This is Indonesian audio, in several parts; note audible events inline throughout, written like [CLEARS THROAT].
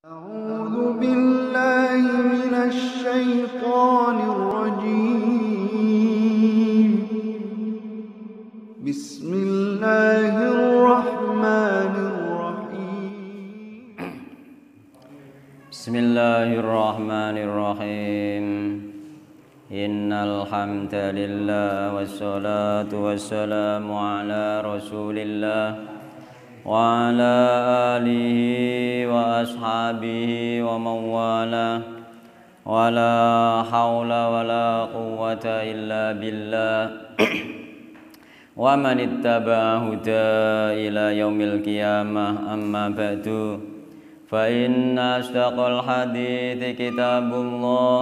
أعوذ بالله من الشيطان الرجيم بسم الله الرحمن الرحيم بسم الله الرحمن الرحيم إن الحمد لله والصلاة والسلام على رسول الله وعلى آله وأصحابه ومن والاه ولا حول ولا قوة إلا بالله [CLEARS THROAT] ومن اتبع هدى إلى يوم القيامة أما بعد فإن أصدق الحديث كتاب الله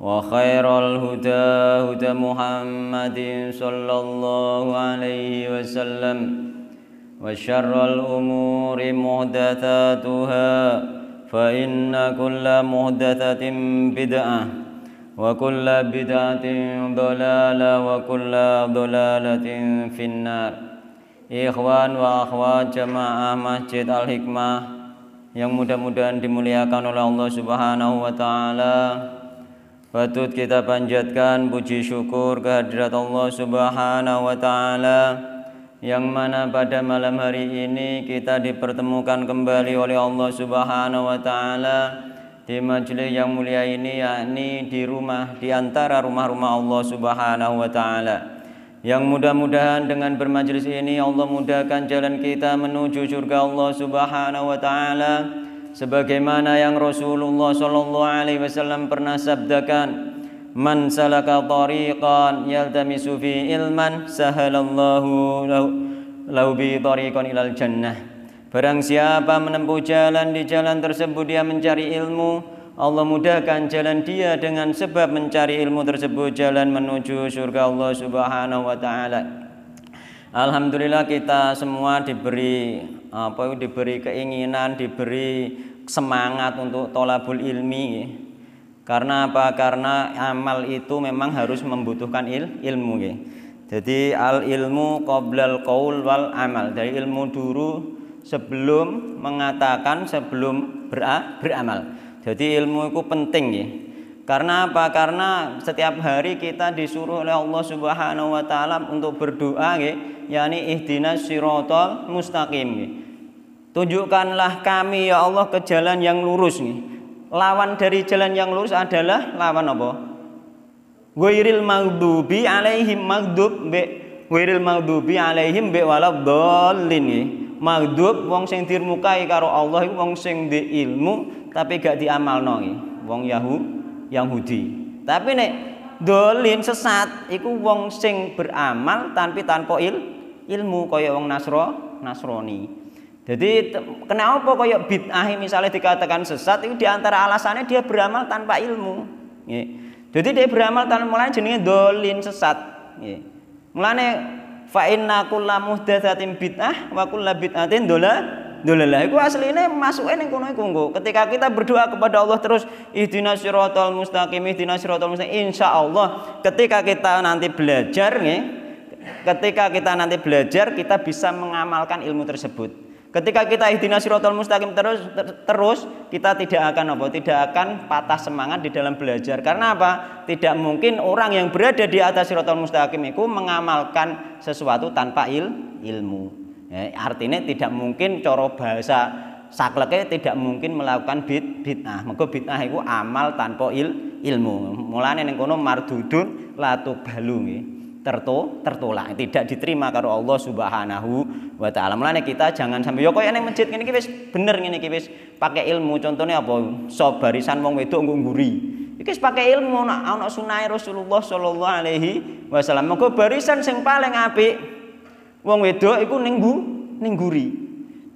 وخير الهدى هدى محمد صلى الله عليه وسلم وشر الأمور محدثاتها فإن كل محدثة بدعة وكل بدعة ضلالة وكل ضلالة في النار إخوان وأخوات جماعة مسجد الحكمة yang mudah-mudahan dimuliakan oleh Allah Subhanahu wa taala. Patut kita panjatkan puji syukur kehadirat Allah Subhanahu wa taala yang mana pada malam hari ini kita dipertemukan kembali oleh Allah Subhanahu wa taala di majelis yang mulia ini yakni di rumah di antara rumah-rumah Allah Subhanahu wa taala. Yang mudah-mudahan dengan bermajelis ini Allah mudahkan jalan kita menuju surga Allah Subhanahu wa taala sebagaimana yang Rasulullah sallallahu alaihi wasallam pernah sabdakan man salaka tariqan yaltamisu fi ilman sahalallahu lahu, lahu bi tariqan ilal jannah barang siapa menempuh jalan di jalan tersebut dia mencari ilmu Allah mudahkan jalan dia dengan sebab mencari ilmu tersebut jalan menuju surga Allah Subhanahu wa taala. Alhamdulillah kita semua diberi apa diberi keinginan, diberi semangat untuk tolabul ilmi karena apa? Karena amal itu memang harus membutuhkan il, ilmu ya. Jadi al ilmu qoblal qaul wal amal. Dari ilmu dulu sebelum mengatakan sebelum ber beramal. Jadi ilmu itu penting ya. Karena apa? Karena setiap hari kita disuruh oleh Allah Subhanahu wa taala untuk berdoa ya, yakni ihdinas sirotol mustaqim. Ya. Tunjukkanlah kami ya Allah ke jalan yang lurus nih lawan dari jalan yang lurus adalah lawan apa? Ghairil magdubi alaihim magdub be ghairil maghdubi alaihim be waladdallin ya. magdub wong sing dirmukai karo Allah iku wong sing di ilmu tapi gak diamalno ya. Wong Yahu Yahudi. Tapi nek dolin sesat iku wong sing beramal tapi tanpa il ilmu kaya wong Nasro Nasrani. Jadi kenapa koyok bid'ah misalnya dikatakan sesat itu diantara alasannya dia beramal tanpa ilmu. Jadi dia beramal tanpa mulai jenenge dolin sesat. Ya. Mulane fa inna kulla muhdatsatin bid'ah wa kulla bid'atin dola dolalah. Iku asline masuke ning kono iku kunggu. Ketika kita berdoa kepada Allah terus ihdinas siratal mustaqim ihdinas siratal mustaqim Allah ketika kita nanti belajar nggih ketika kita nanti belajar kita bisa mengamalkan ilmu tersebut Ketika kita ihdina siratal mustaqim terus ter, terus kita tidak akan apa? Tidak akan patah semangat di dalam belajar. Karena apa? Tidak mungkin orang yang berada di atas siratal mustaqim itu mengamalkan sesuatu tanpa il, ilmu. Ya, artinya tidak mungkin coro bahasa sakleke tidak mungkin melakukan bid bid'ah. Maka bid'ah itu amal tanpa il, ilmu. Mulane ning kono mardudun latu balu nggih tertolak tidak diterima karo Allah Subhanahu wa taala. Mulane kita jangan sampai yo koyo ning masjid ngene iki wis bener ngene iki wis pakai ilmu. Contohnya apa? So barisan wong wedok nggo nguri. Iki wis pakai ilmu ana ana sunah Rasulullah sallallahu alaihi wasallam. Mengko barisan sing paling apik wong wedok iku ning bu ning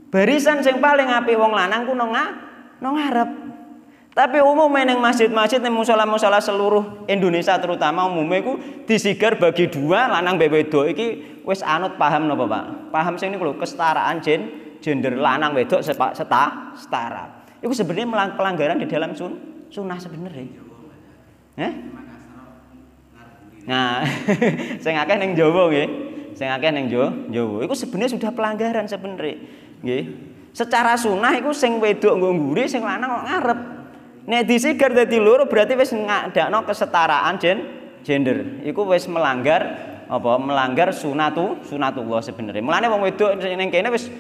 Barisan sing paling apik wong lanang ku nang nang ngarep. Tapi umumnya yang masjid-masjid yang musola-musola seluruh Indonesia terutama umumnya itu disigar bagi dua lanang bebedo iki wes anut paham no Pak? Paham sing ini lho kesetaraan jen, gender lanang wedok sepak seta, setara. Itu sebenarnya pelanggaran di dalam sun, sunnah sebenarnya. Eh? Nah, saya [LAUGHS] akeh ning Jawa Saya Sing neng jowo jowo Iku sebenarnya sudah pelanggaran sebenarnya. Nggih. Secara sunnah iku sing wedok nggo ngguri, sing lanang ngarep. Nah Nek disigar dadi loro berarti wis ngadakno kesetaraan gen gender. Iku wis melanggar apa melanggar sunatu sunatu sunatullah sebenarnya. Mulane wong wedok ning kene wis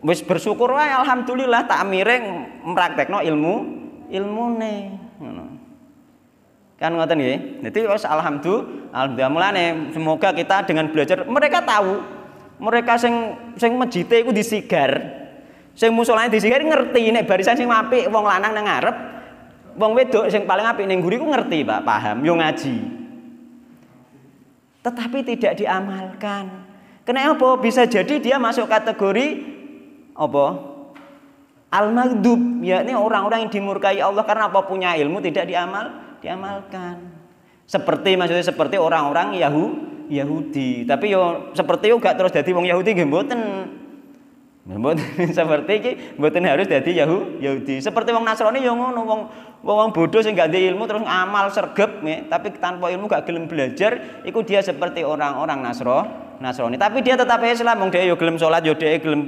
wis bersyukur wae alhamdulillah tak miring mraktekno ilmu ilmu ngono. Kan ngoten nggih. Nanti wis alhamdulillah alhamdulillah mulane semoga kita dengan belajar mereka tahu mereka sing sing mejite iku disigar. Sing musolane disigar ngerti nek barisan sing apik wong lanang nang ngarep wong wedok sing paling apik ning guriku ngerti Pak, paham, yo ngaji. Tetapi tidak diamalkan. Kenapa? Bisa jadi dia masuk kategori apa? Al-maghdub, yakni orang-orang yang dimurkai Allah karena apa punya ilmu tidak diamal, diamalkan. Seperti maksudnya seperti orang-orang Yahudi. Tapi yo seperti yo gak terus jadi wong Yahudi nggih mboten. Mboten [LAUGHS] seperti buat mboten harus jadi Yahu Yahudi. Seperti wong Nasrani ya ngono wong wong bodoh sing gak ilmu terus amal sergep ya, tapi tanpa ilmu gak gelem belajar iku dia seperti orang-orang Nasro Nasrani. Tapi dia tetap Islam wong dhek yo ya gelem salat yo ya dhek gelem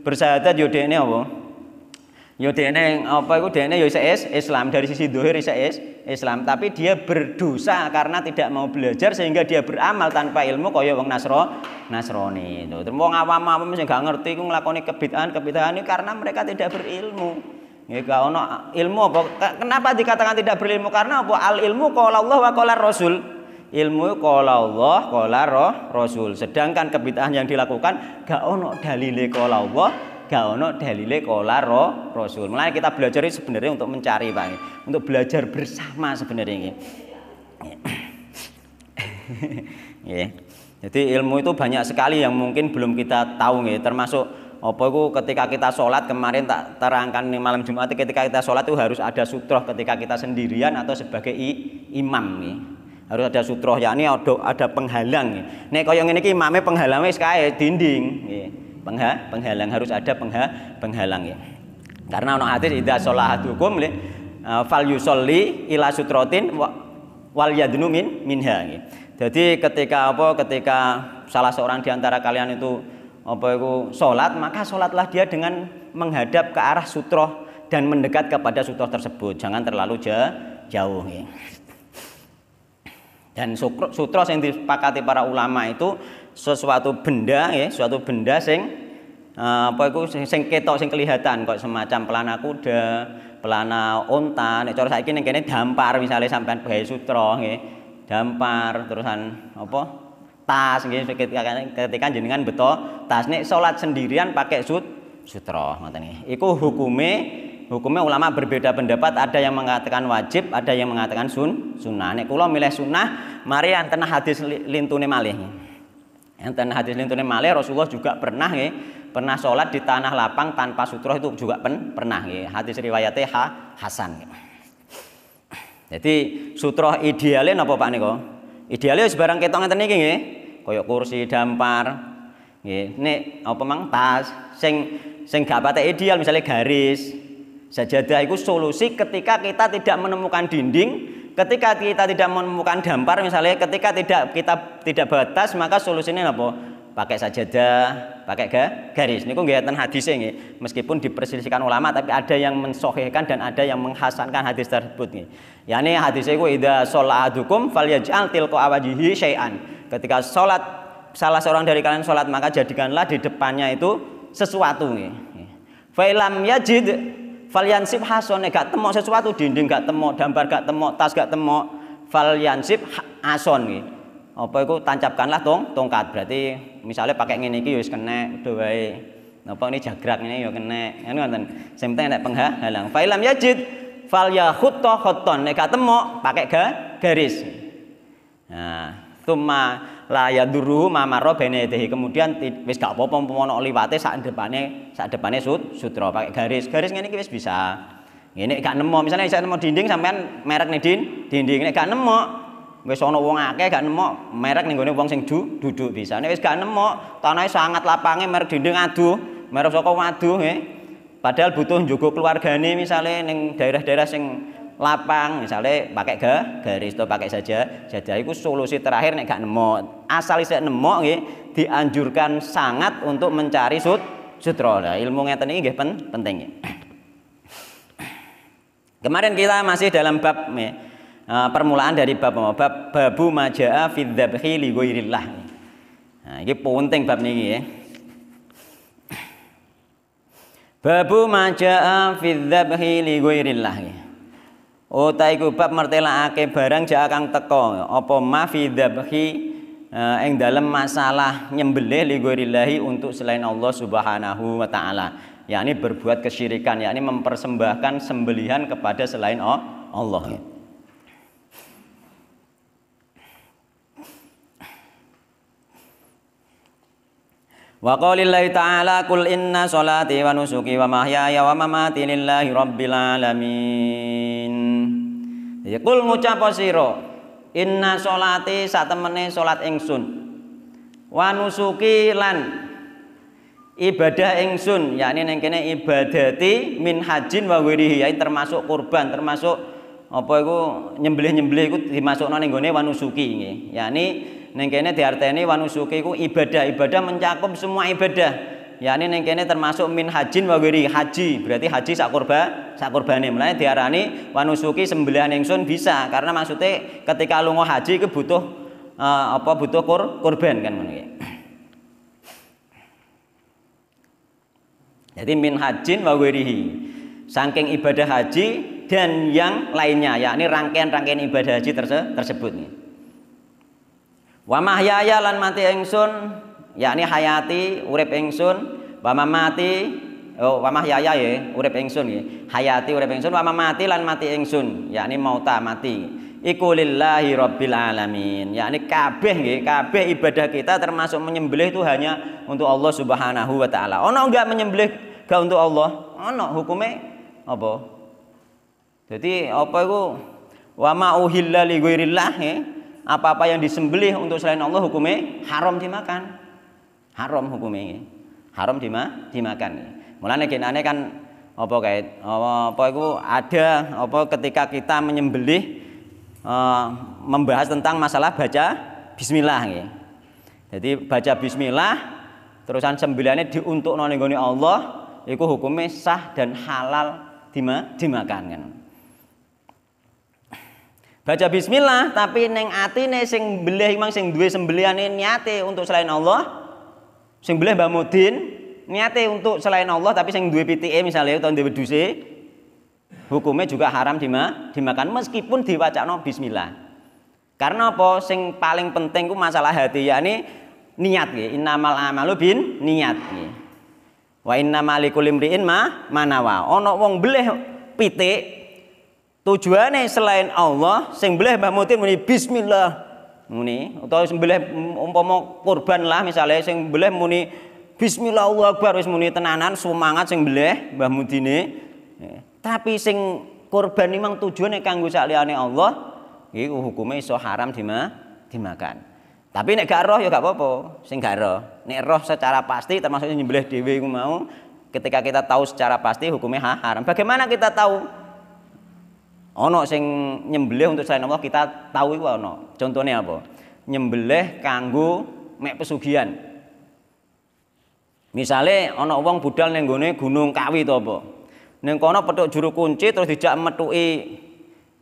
bersahadat yo ya dhekne apa? Yo ini apa iku ini yo Islam dari sisi dohir isa Islam Islam, tapi dia berdosa karena tidak mau belajar sehingga dia beramal tanpa ilmu kaya wong Nasro Nasrani itu. Terus Wong awam-awam sing gak ngerti iku nglakoni kebitaan kebidahan ini karena mereka tidak berilmu. Ya gak ono ilmu apa? Kenapa dikatakan tidak berilmu? Karena apa? Al ilmu qala Allah wa qala Rasul. Ilmu qala Allah, qala roh, Rasul. Sedangkan kebitaan yang dilakukan gak ono dalile qala Allah gak ono dalile kala ro, rasul. mulai kita belajar ini sebenarnya untuk mencari Pak. Untuk belajar bersama sebenarnya ini. yeah. [COUGHS] Jadi ilmu itu banyak sekali yang mungkin belum kita tahu nih. termasuk apa itu ketika kita sholat kemarin tak terangkan nih malam Jumat ketika kita sholat itu harus ada sutroh ketika kita sendirian atau sebagai i, imam nih harus ada sutroh ya ini ada, penghalang nih kau yang ini imamnya penghalangnya sekali dinding nih. Pengha, penghalang harus ada pengha, penghalang Karena ono hadis idza hukum li e, fal yusolli ila sutrotin wal yadnu min minha Jadi ketika apa ketika salah seorang di antara kalian itu apa itu salat, maka salatlah dia dengan menghadap ke arah sutroh dan mendekat kepada sutroh tersebut. Jangan terlalu jauh Dan sutroh yang disepakati para ulama itu sesuatu benda ya, suatu benda sing eh, apa itu sing ketok sing kelihatan kok semacam pelana kuda, pelana unta, nek cara saiki ning kene dampar misalnya sampean bae sutra nggih, dampar terusan apa tas nggih ketika ketika jenengan beto tas nek salat sendirian pakai sut sutra ngoten nggih. Iku hukume hukumnya ulama berbeda pendapat ada yang mengatakan wajib ada yang mengatakan sun sunnah nek kula milih sunnah mari antena hadis lintune malih dan hadis lintune malih Rasulullah juga pernah nggih, pernah sholat di tanah lapang tanpa sutra itu juga pen, pernah nggih. Hadis riwayat ha, Hasan. Nge. Jadi sutra idealnya napa Pak niko Idealnya sebarang barang ketok ngeten iki nggih. Kaya kursi dampar. Nggih, nek apa mang tas sing sing gak patek ideal misalnya garis. Sajadah itu solusi ketika kita tidak menemukan dinding ketika kita tidak menemukan dampar misalnya ketika tidak kita tidak batas maka solusinya apa pakai sajadah pakai ga, garis ini nggih hadis hadisnya meskipun dipersilisikan ulama tapi ada yang mensohihkan dan ada yang menghasankan hadis tersebut ini yakni hadisnya sholat idza sholaadukum falyaj'al tilko awajihi syai'an ketika sholat salah seorang dari kalian sholat, maka jadikanlah di depannya itu sesuatu ini fa'ilam yajid Falyansib hasone gak temok sesuatu dinding gak temok, gambar gak temok, tas gak temok. Falyansib ason nih Apa itu tancapkanlah tong tongkat. Berarti misalnya pakai ini, iki ya wis kena udah wae. Napa ini jagrak ini ya kena. Ngono ngoten. Sing penting nek penghalang. Failam yajid fal yakhutta Hoton, Nek gak temok pakai ga, garis. Nah, tuma la mama ma marra Kemudian wis gak apa-apa liwate sak depannya saat depannya sut sutro pakai garis. Garis ini kita bisa. ini gak nemu, misalnya bisa nemu dinding sampean merek nih din, dinding ini gak nemu, wes ono wong akeh gak nemu, merek ning gue wong sing du, duduk bisa. ini wes gak nemu, tanahnya sangat lapangnya merek dinding aduh, merek soko waduh he, Padahal butuh keluarga keluargane misalnya neng daerah-daerah sing lapang misalnya pakai ga, garis atau pakai saja jadi itu solusi terakhir nih gak nemu asal bisa nemu nggih dianjurkan sangat untuk mencari sut sutra. Lah ilmu ngeten iki nggih pen, penting. Ya. Kemarin kita masih dalam bab ya, eh, permulaan dari bab bab babu majaa fi dzabhi li ghairillah. Nah, ini penting bab niki ya. Babu majaa fi dzabhi li ghairillah. Uta oh, bab martelakake barang ja kang teko apa ma fi dzabhi yang eh, dalam masalah nyembelih ligorilahi untuk selain Allah Subhanahu wa taala yakni berbuat kesyirikan yakni mempersembahkan sembelihan kepada selain Allah Wa qaulillahi ta'ala kul inna salati wa nusuki wa mahyaya wa mamati lillahi rabbil alamin. Ya kul ngucap sira Inna sholati satemene sholat ingsun. Wa nusuki lan ibadah ingsun, yakni ning kene ibadati min hajin wa wirihi, ya termasuk kurban, termasuk apa iku nyembelih-nyembelih iku dimasukno ning gone wa nusuki nggih. Yakni ning kene diarteni wa iku ibadah, ibadah mencakup semua ibadah ya neng kene termasuk min hajin wagiri haji berarti haji sak kurba sak kurbane mulane diarani wanusuki sembelihan sun bisa karena maksudnya ketika lu ngoh haji itu butuh uh, apa butuh kur, kurban kan ngono Jadi min hajin wagirihi saking ibadah haji dan yang lainnya ya ini rangkaian-rangkaian ibadah haji terse tersebut nih. Wa mahyaya lan mati ingsun yakni hayati urip ingsun wa mamati oh wa mahyaya ya urip ingsun ya hayati urip ingsun wa mamati lan mati ingsun yakni mauta mati iku lillahi rabbil alamin yakni kabeh nggih kabeh ibadah kita termasuk menyembelih itu hanya untuk Allah Subhanahu wa taala ono enggak menyembelih enggak untuk Allah ono hukumnya apa jadi apa itu wa ma uhilla li ya. apa-apa yang disembelih untuk selain Allah hukumnya haram dimakan haram hukumnya haram dima dimakan mulane kenane kan apa kait apa itu ada apa ketika kita menyembelih uh, membahas tentang masalah baca bismillah nih Jadi baca bismillah terusan sembilannya diuntuk ning Allah itu hukumnya sah dan halal dima, dimakan kan. Baca bismillah tapi neng neng sing belih emang sing duwe ini niate untuk selain Allah sing boleh Mbah Mudin niate untuk selain Allah tapi sing dua PTE misalnya atau duwe duse hukumnya juga haram dima, dimakan meskipun diwacakno bismillah. Karena apa sing paling penting ku masalah hati yakni niat niatnya Innamal amalu bin niat nggih. Wa innamal likulli ma manawa. ono wong boleh pitik e, tujuannya selain Allah sing boleh Mbah Mudin muni bismillah muni utawa sembelih umpama kurban lah misalnya sing sembelih muni bismillah Allahu akbar wis muni tenanan semangat sing sembelih Mbah Mudine. Eh, tapi sing kurban memang tujuannya kanggo liyane Allah iku hukume iso haram dima, dimakan. Tapi nek gak roh ya gak apa-apa, sing gak roh. Nek roh secara pasti termasuk nyembelih dhewe iku mau ketika kita tahu secara pasti hukumnya haram. Bagaimana kita tahu Ono sing nyembelih untuk selain Allah kita tahu iku ono. Contohnya apa? Nyembelih kanggo mek pesugihan. Misalnya ono wong budal ning gone Gunung Kawi to apa? Ning kono petuk juru kunci terus dijak metuki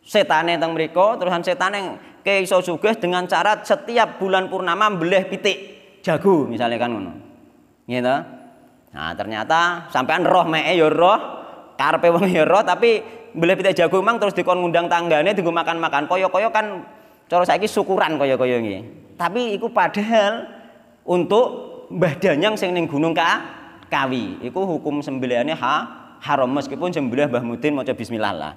setane teng mriko terusan setane ke iso sugih dengan cara setiap bulan purnama mbelih pitik jago misalnya kan ngono. Gitu. Nah, ternyata sampean roh mee ya roh, karepe wong ya roh tapi beli pitik jagung mang terus dikon ngundang tanggane tunggu makan-makan koyo-koyo kan cara saya syukuran koyo-koyo ini Tapi itu padahal untuk Mbah Danyang sing ning Gunung Ka Kawi, itu hukum sembelihane ha haram meskipun sembelih Mbah Mudin maca bismillah lah.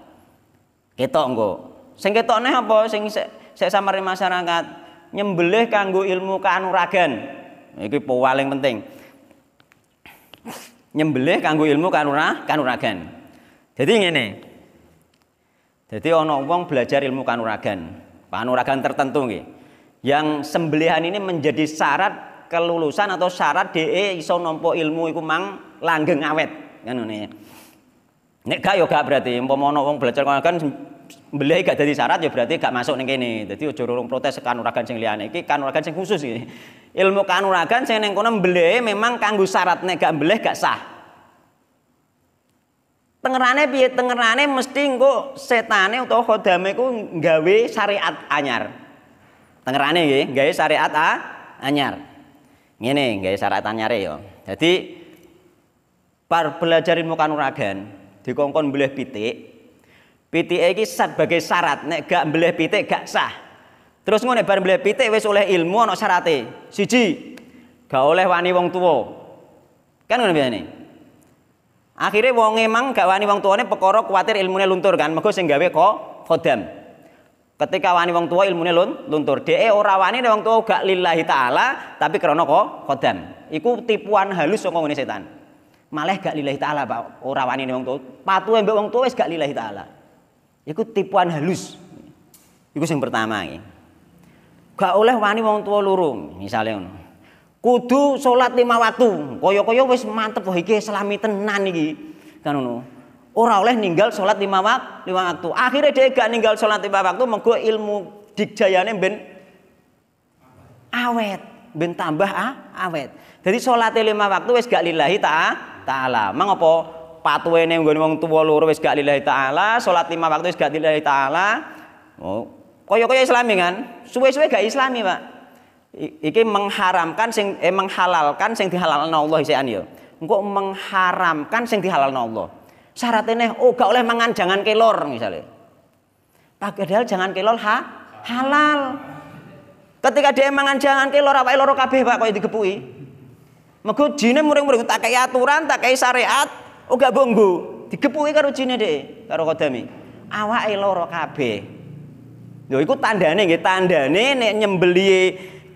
Ketok engko. Sing ketokne apa sing sik se samare masyarakat nyembelih kanggo ilmu kanuragan. Iki paling penting. Nyembelih kanggo ilmu kanura, kanuragan. Jadi ini. Jadi ono wong belajar ilmu kanuragan, kanuragan tertentu nggih. Yang sembelihan ini menjadi syarat kelulusan atau syarat DE iso nompo ilmu iku mang langgeng awet kan ini. Nek gak ya gak berarti umpama ono wong belajar kanuragan sembelih gak jadi syarat ya berarti gak masuk ning kene. Dadi aja urung protes kanuragan sing liyane iki kanuragan sing khusus iki. Ilmu kanuragan sing ning kono mbelih memang kanggo syarat nek gak mbelih gak sah. Tengerane piye? Tengerane mesti engko setane utawa khodame ku nggawe syariat anyar. Tengerane nggih, nggawe syariat a, anyar. Ngene, nggawe syariat anyare ya. Jadi par belajar ilmu kanuragan dikongkon boleh pitik. Pitik iki sebagai syarat nek gak boleh pitik gak sah. Terus ngono bar boleh pitik wis oleh ilmu ana syarate. Siji, gak oleh wani wong tuwa. Kan ngono biasane. Akhirnya wong emang gak wani wong tuane pekorok kuatir ilmunya luntur kan, mereka sing gawe kok khodam. Ketika wani wong tua ilmunya lun, luntur, dia eh ora wani wong tua gak lillahi taala, tapi kerono kok khodam. Iku tipuan halus saka ngene setan. Malah gak lillahi taala Pak, ora wani wong tua. Patu mbek wong tua wis gak lillahi taala. Iku tipuan halus. Iku sing pertama iki. Gak oleh wani wong tua lurung, misalnya ngono kudu sholat lima waktu koyo koyo wis mantep wah iki selami tenan iki kan ngono ora oleh ninggal sholat lima waktu lima waktu akhirnya dia gak ninggal sholat lima waktu mengko ilmu dikjayane ben awet ben tambah ah, awet jadi sholat lima waktu wes gak lillahi ta'ala ta mengapa patuwe neng nggone wong tuwa loro wes gak lillahi ta'ala Sholat lima waktu wes gak lillahi ta'ala oh koyo islami kan suwe-suwe gak islami Pak iki mengharamkan sing eh, menghalalkan sing dihalalno Allah isi anil Engko mengharamkan sing dihalalno Allah. Syaratnya oh gak oleh mangan jangan kelor misalnya. Padahal jangan kelor ha, halal. Ketika dia mangan jangan kelor apa loro kabeh Pak kau digepui. Mego jine muring-muring tak kayak aturan, tak kayak syariat, oh gak gonggo. Digepui karo jine deh karo kodami. Awake loro kabeh. Lho iku tandane nggih, tandane nek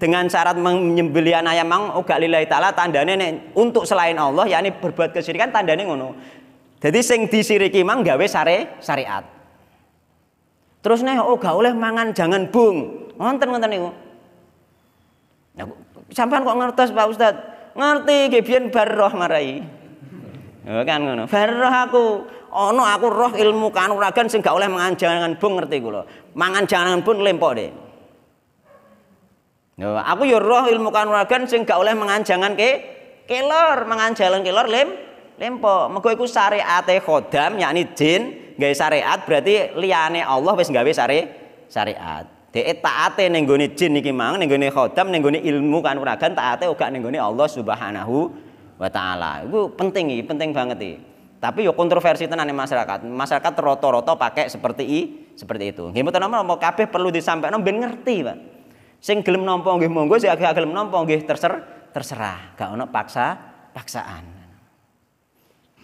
dengan syarat menyembelian ayam mang uga oh, lillahi taala tandane nek untuk selain Allah yakni berbuat kesyirikan tandane ngono. Jadi sing disiriki mang gawe sare syariat. Terus nih oh gak oleh mangan jangan bung. Ngonten ngonten niku. Nah, sampean kok ngertos Pak Ustad? Ngerti ge biyen bar roh marai. Ya kan ngono. Bar roh aku ono aku roh ilmu kanuragan sing gak oleh mangan jangan bung ngerti kula. Mangan jangan bung lempok deh. No, ya, aku yo ya roh ilmu kanuragan sing gak oleh menganjangan ke kelor, menganjalan kelor lem lempo. Mego iku syariate khodam yakni jin gawe syariat berarti liyane Allah wis gawe syari syariat. Dhek eh, taate ning gone jin iki mang ning gone khodam ning gone ilmu kanuragan taate uga ning gone Allah Subhanahu wa taala. Iku penting iki, penting banget iki. Tapi yo kontroversi tenan masyarakat. Masyarakat rata-rata pakai seperti i, seperti itu. Nggih mboten napa kabeh perlu disampaikan ben ngerti, Pak. Sing gelem nampa nggih monggo, sing gak gelem nampa nggih terser terserah, gak ono paksa paksaan.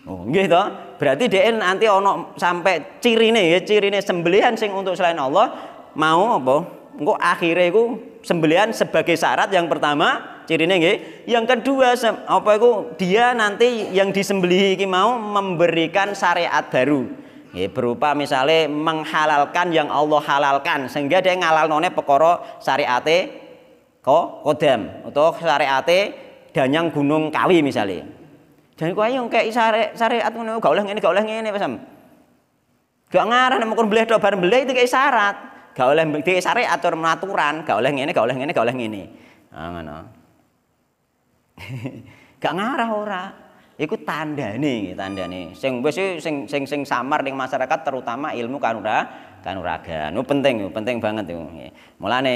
Oh, nggih to? Berarti dhek nanti ono sampai cirine ya, cirine sembelihan sing untuk selain Allah mau apa? Engko akhirnya iku sembelihan sebagai syarat yang pertama cirine nggih. Yang kedua apa iku dia nanti yang disembelih mau memberikan syariat baru ya, berupa misalnya menghalalkan yang Allah halalkan sehingga dia ngalal none pekoro syariate ko kodam atau syariate danyang gunung kawi misalnya dan kau yang kayak syariat syariat ngono gak boleh ini gak boleh ini pesam gak ngarah nek mukun beleh tok bareng beleh itu kayak syarat gak boleh di syariat atur aturan gak boleh ini gak boleh ini gak boleh ini ah, ngono [LAUGHS] gak ngarah orang iku tanda nih. sing wis sing sing sing samar dengan masyarakat terutama ilmu kanura kanuragan itu penting penting banget itu mulane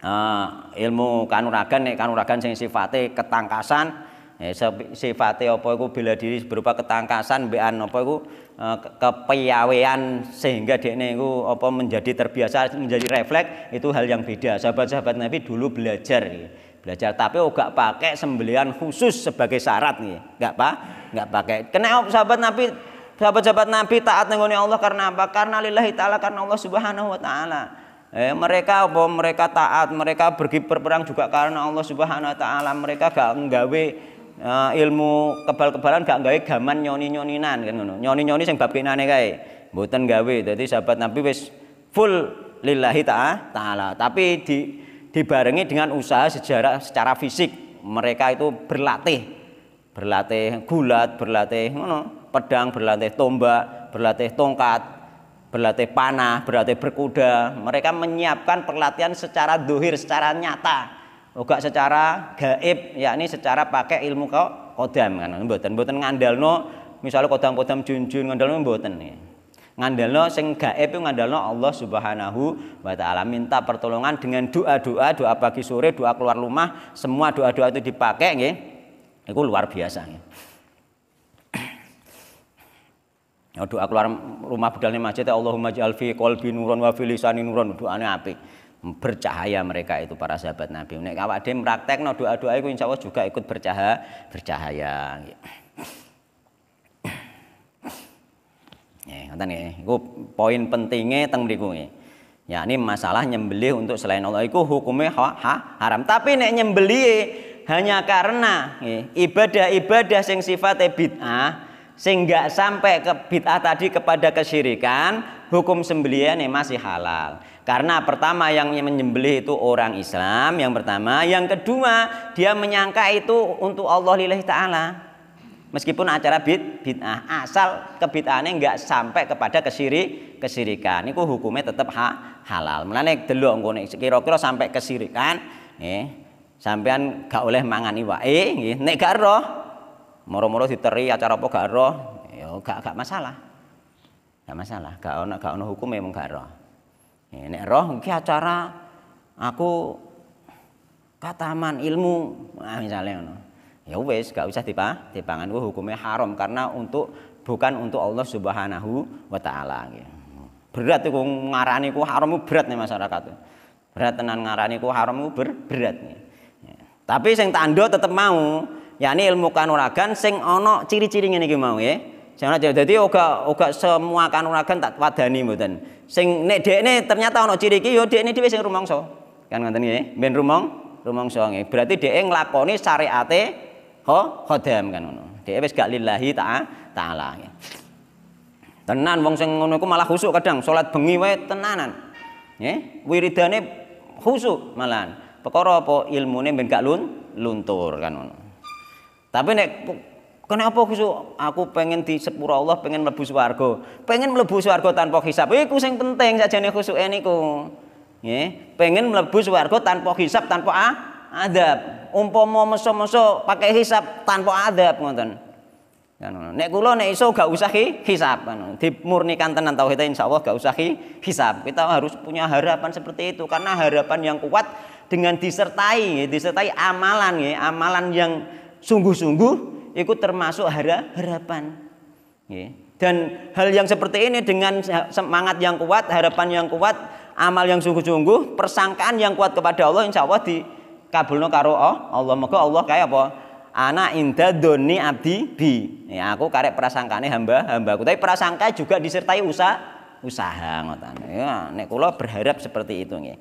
uh, ilmu kanuragan nih kanuragan sing sifate ketangkasan ya, sifate apa iku bela diri berupa ketangkasan mbekan apa iku eh, kepiawean sehingga dekne iku apa menjadi terbiasa menjadi refleks itu hal yang beda sahabat-sahabat Nabi dulu belajar belajar tapi oh gak pakai sembelian khusus sebagai syarat nih gak pak gak pakai kenapa oh, sahabat nabi sahabat-sahabat nabi taat nenggoni Allah karena apa karena lillahi taala karena Allah subhanahu wa taala eh, mereka apa mereka taat mereka pergi berperang juga karena Allah subhanahu wa taala mereka gak nggawe uh, ilmu kebal-kebalan gak nggawe gaman nyoni-nyoninan kan ngono nyoni-nyoni sing babi nane kae mboten gawe dadi sahabat nabi wis full lillahi taala tapi di dibarengi dengan usaha sejarah secara fisik. Mereka itu berlatih, berlatih gulat, berlatih ngono, pedang, berlatih tombak, berlatih tongkat, berlatih panah, berlatih berkuda. Mereka menyiapkan perlatihan secara dohir, secara nyata. Oga oh, secara gaib, yakni secara pakai ilmu kau kodam kan. Mboten mboten ngandalno misalnya kodam-kodam junjun ngandalno mboten. nih Ngandalno sing gaib itu ngandalno Allah Subhanahu wa taala. Minta pertolongan dengan doa-doa, doa pagi sore, doa keluar rumah, semua doa-doa itu dipakai nggih. Itu luar biasa nggih. Ya, doa keluar rumah budalnya masjid Allahumma ja'al fi qalbi nuran wa fi lisani nuran doane apik bercahaya mereka itu para sahabat Nabi. Nek awak dhewe praktekno doa-doa iku insyaallah juga ikut bercahaya bercahaya. Ngeten nih, Iku poin pentingnya tentang beli, Ya ini masalah nyembeli untuk selain Allah itu hukumnya ha, ha, haram. Tapi nek nyembeli e, hanya karena ibadah-ibadah sing sifatnya bid'ah sehingga sampai ke bid'ah tadi kepada kesyirikan hukum ini masih halal karena pertama yang menyembeli itu orang Islam yang pertama yang kedua dia menyangka itu untuk Allah lillahi ta'ala meskipun acara bid bid'ah asal kebid'ahannya nggak sampai kepada kesiri kesirikan niku hukumnya tetap ha, halal mulane delok nggak nih kira-kira sampai kesirikan nggih sampean gak oleh mangan iwa, nggih nek gak roh moro-moro diteri acara apa gak roh ya gak gak masalah gak masalah gak ono gak ono hukumnya emang gak roh nek roh iki acara aku kataman ilmu nah, misalnya ya wes gak usah tipa dipangan gue hukumnya haram karena untuk bukan untuk Allah Subhanahu wa taala ya. berat itu ngarani ku haram berat nih masyarakat berat tenan ngarani ku haram ber, berat nih ya. tapi sing tanduk tetap mau yakni ilmu kanuragan sing ana ciri-ciri ngene iki mau ya jangan aja dadi oga oga semua kanuragan tak wadani mboten sing nek dekne ternyata ana ciri iki yo ya dekne dhewe sing rumangsa kan ngoten nggih ben rumong rumangsa nggih berarti dhek nglakoni syariate khodam kan ngono. Dhewe wis gak lillahi taala. Tenan wong sing ngono iku malah khusuk kadang salat bengi wae tenanan. Nggih, ya, wiridane khusuk malahan. Perkara apa ilmune ben gak lun luntur kan ngono. Tapi nek Kenapa khusuk? Aku pengen di sepura Allah, pengen mlebu swarga. Pengen mlebu swarga tanpa hisab. Iku sing penting sajane khusuke niku. Nggih, ya, pengen mlebu swarga tanpa hisab, tanpa ah, adab. umpomo meso-meso pakai hisap tanpa adab ngoten. Ya, nek kulo nek iso gak usah hisap murni kantan atau kita insya allah gak usah hisap. Kita harus punya harapan seperti itu karena harapan yang kuat dengan disertai ya, disertai amalan ya, amalan yang sungguh-sungguh itu termasuk harapan. Ya. Dan hal yang seperti ini dengan semangat yang kuat, harapan yang kuat, amal yang sungguh-sungguh, persangkaan yang kuat kepada Allah insya Allah di, kabulno karo Allah moga Allah kaya apa anak inda doni abdi bi ya aku karek prasangkane hamba hambaku tapi prasangka juga disertai usaha usaha ngoten ya nek kula berharap seperti itu nggih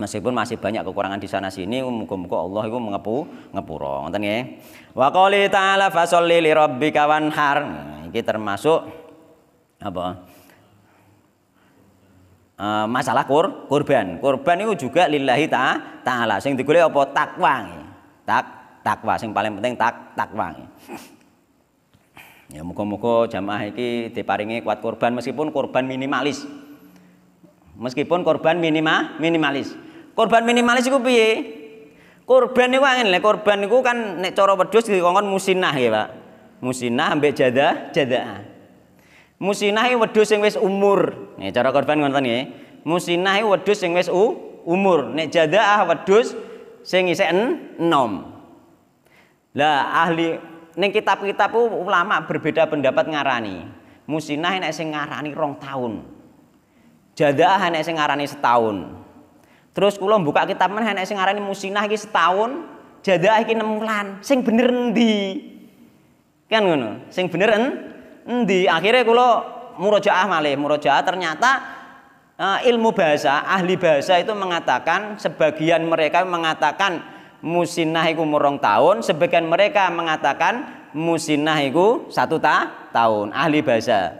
meskipun masih banyak kekurangan di sana sini muga-muga Allah itu mengepu ngepuro ngoten nggih wa qouli ta'ala fasolli li rabbika wanhar nah, ini termasuk apa Eh, masalah kur, kurban. Kurban itu juga lillahi ta, taala. Sing digolek apa takwa. Tak takwa sing paling penting tak takwa. Ya muga-muga jamaah iki diparingi kuat kurban meskipun kurban minimalis. Meskipun kurban minima minimalis. Kurban minimalis itu piye? Kurban niku angin lek kurban itu kan nek cara wedhus dikongkon musinah ya, Pak. Musinah ambek jadah, jadaah. Musinahi wedus yang wis umur. Nih cara korban ngonten nggih. Musinahi wedus sing wis umur. Nek jadaah wedus, sing isih enom. Lah ahli ning kitab-kitab ulama berbeda pendapat ngarani. Musinah nek sing ngarani rong tahun. Jadaah nek sing ngarani setahun. Terus kula buka kitab men nek sing ngarani musinah iki setahun, jadaah iki enam bulan. Sing bener endi? Kan ngono. Sing bener endi akhirnya kulo murojaah malih murojaah ternyata eh, ilmu bahasa ahli bahasa itu mengatakan sebagian mereka mengatakan musinah iku murong tahun sebagian mereka mengatakan musinah iku satu ta tahun ahli bahasa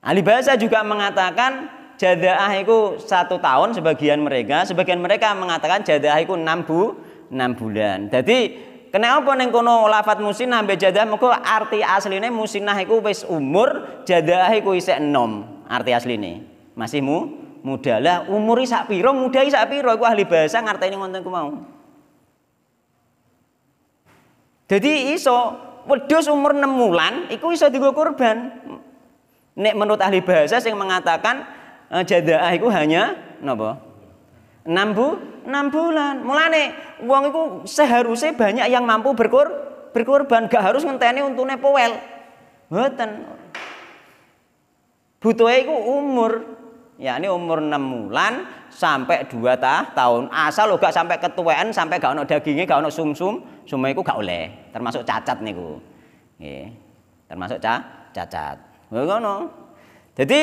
ahli bahasa juga mengatakan jadaah iku satu tahun sebagian mereka sebagian mereka mengatakan jadaah iku enam bu enam bulan jadi Kenapa neng kono lafat musinah be jadah mergo arti asline musinah iku wis umur, jadah iku isih enom arti asline. Masih mu muda lah umuri sak piro mudai sak piro iku ahli bahasa ngarteni ngonten ku mau. Jadi iso wedhus umur 6 wulan iku iso digo kurban. Nek menurut ahli bahasa yang mengatakan eh, jadah iku hanya napa? 6 bu 6 bulan. Mulane wong iku seharusnya banyak yang mampu berkor berkorban, gak harus ngenteni untune powel. Mboten. Butuhe iku umur. Ya ini umur 6 bulan sampai 2 ta tahun. Asal lo gak sampai ketuaan sampai gak ono dagingnya, gak ono sumsum, semua iku gak oleh. Termasuk cacat niku. Nggih. Termasuk ca cacat. Ngono. Jadi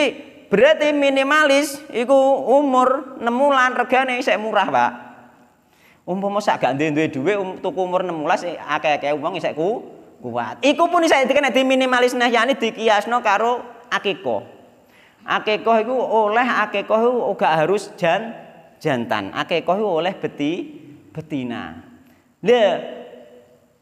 berarti minimalis iku umur nemulah bulan regane isek murah, Pak. Umpama sak gak duwe dhuwit um, tuku umur 16 akeh-akeh wong saya ku kuat. Iku pun saya dikene di minimalis nah yani dikiasno karo akeko, akeko, iku oleh akeko iku uga harus jan jantan. akeko itu oleh beti betina. Lha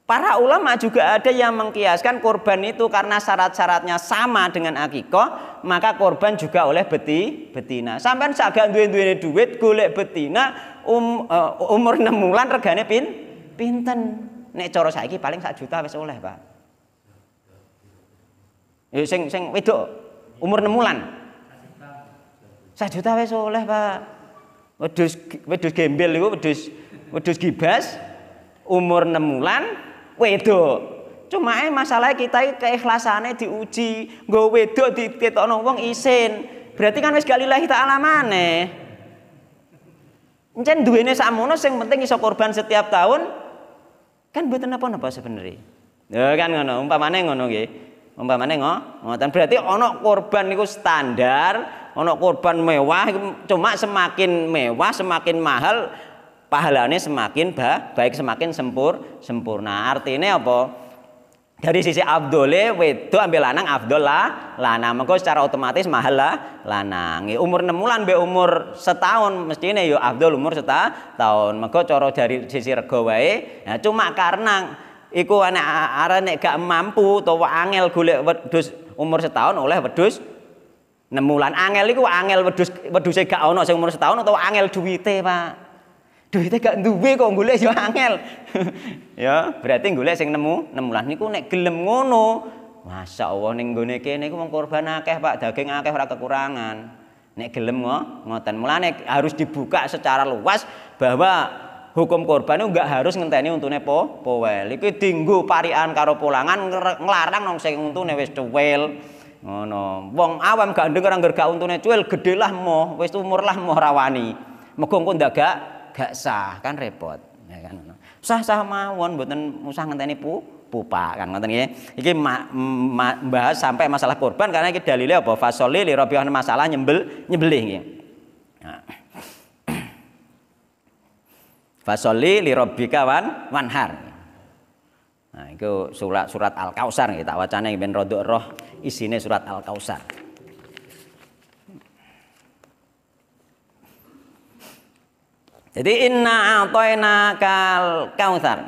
Para ulama juga ada yang mengkiaskan korban itu karena syarat-syaratnya sama dengan akikoh, maka korban juga oleh beti betina. Sampai seagak duit duit duit golek betina um, uh, umur enam bulan regane pin pinten. Nek coro saiki paling sak juta wes oleh pak. Ya, sing sing wedok umur enam bulan. Sak juta wes oleh pak. Wedus wedus gembel itu wedus wedus gibas umur enam bulan wedok. Cuma eh, masalah kita keikhlasannya diuji, nggo wedok ditetokno wong isin. Berarti kan wis gak lillahi taala maneh. Encen duwene sama sing penting iso korban setiap tahun kan buat apa napa sebenarnya. Ya kan ngono, umpamane ngono nggih. Umpamane ngoten berarti ana korban niku standar, ana korban mewah cuma semakin mewah semakin mahal pahalanya semakin ba, baik semakin sempur sempurna artinya apa dari sisi abdole itu ambil lanang abdol lah lanang maka secara otomatis mahal lah lanang ya, umur enam bulan be umur setahun mestinya yo ya abdol umur setahun mengko coro dari sisi rego ya, cuma karena iku anak arane gak mampu utawa angel golek wedus umur setahun oleh wedhus nemulan angel iku angel wedhus wedus gak ono sing umur setahun atau angel duite Pak duitnya gak duwe kok golek yo angel. [LAUGHS] ya, berarti golek sing nemu, nemu lah niku nek gelem ngono. Masya Allah ning gone kene iku wong korban akeh Pak, daging akeh ora kekurangan. Nek gelem ngo, ngoten. Mulane harus dibuka secara luas bahwa hukum korban itu enggak harus ngenteni untune po powel. Iki dinggo parian karo polangan nglarang nang sing untune wis cuwil. Ngono. Wong awam gak ndeng ora gak untune cuwil, lah mo wis umur lah mo rawani. Megong kok ndagak gak sah kan repot ya kan sah-sah mawon mboten usah ngenteni pu pupa kan ngoten nggih iki ma, bahas sampai masalah korban karena iki dalile apa fasoli li masalah nyembel nyembelih nggih nah. [CLEARS THROAT] fasoli li rabbika wan wanhar Nah, itu surat surat Al Kausar kita wacana ben rodok roh isine surat Al Kausar. Jadi inna atoina kal kautsar.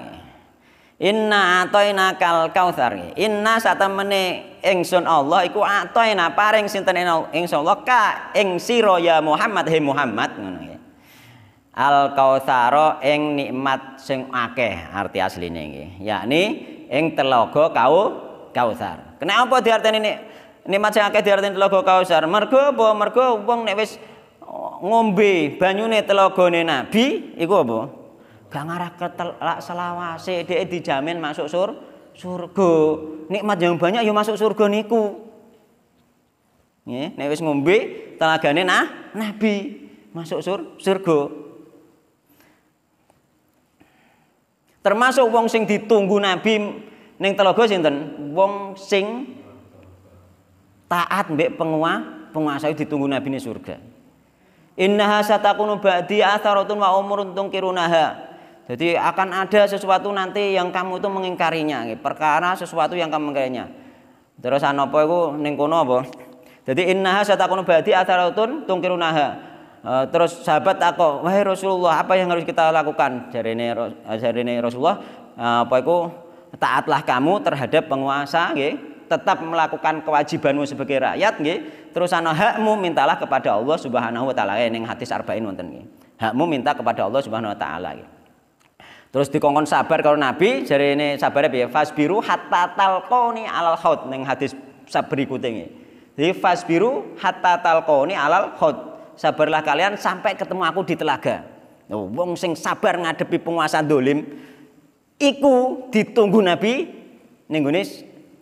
Inna atoina kal kautsar. Inna satamene ingsun Allah iku atoina paring sinten ingsun Allah ka ing sira ya Muhammad he Muhammad ngono Al kausaro ing nikmat sing akeh arti asline iki. Yakni ing telaga kau kausar. Kenapa ini? nikmat sing akeh diartain telaga kausar. Mergo apa? Mergo wong nek wis ngombe banyune telogone nabi iku apa gak ngarah ke telak selawase dhek dijamin masuk sur surga nikmat yang banyak ya masuk surga niku nih nek wis ngombe telagane nah nabi masuk sur surga termasuk wong sing ditunggu nabi neng telaga sinten wong sing taat mbek penguasa penguasa ditunggu nabi nih surga Innaha satakunu ba'di atharatun wa umurun tungkirunaha. Jadi akan ada sesuatu nanti yang kamu itu mengingkarinya, gitu. perkara sesuatu yang kamu mengingkarinya. Terus anapa iku ning kono apa? Jadi innaha satakunu ba'di atharatun tungkirunaha. E, terus sahabat aku, wahai Rasulullah, apa yang harus kita lakukan? Jarine ini Rasulullah, e, apa iku taatlah kamu terhadap penguasa nggih tetap melakukan kewajibanmu sebagai rakyat nggih. Terus ana hakmu mintalah kepada Allah Subhanahu wa taala ning hadis arba'in wonten nggih. Hakmu minta kepada Allah Subhanahu wa taala Terus dikongkon sabar kalau Nabi jadi ini sabar ya fasbiru hatta talqoni alal khod ning hadis sabri nggih. Jadi fasbiru hatta talqoni alal khod. Sabarlah kalian sampai ketemu aku di telaga. Oh, wong sing sabar ngadepi penguasa dolim iku ditunggu Nabi ning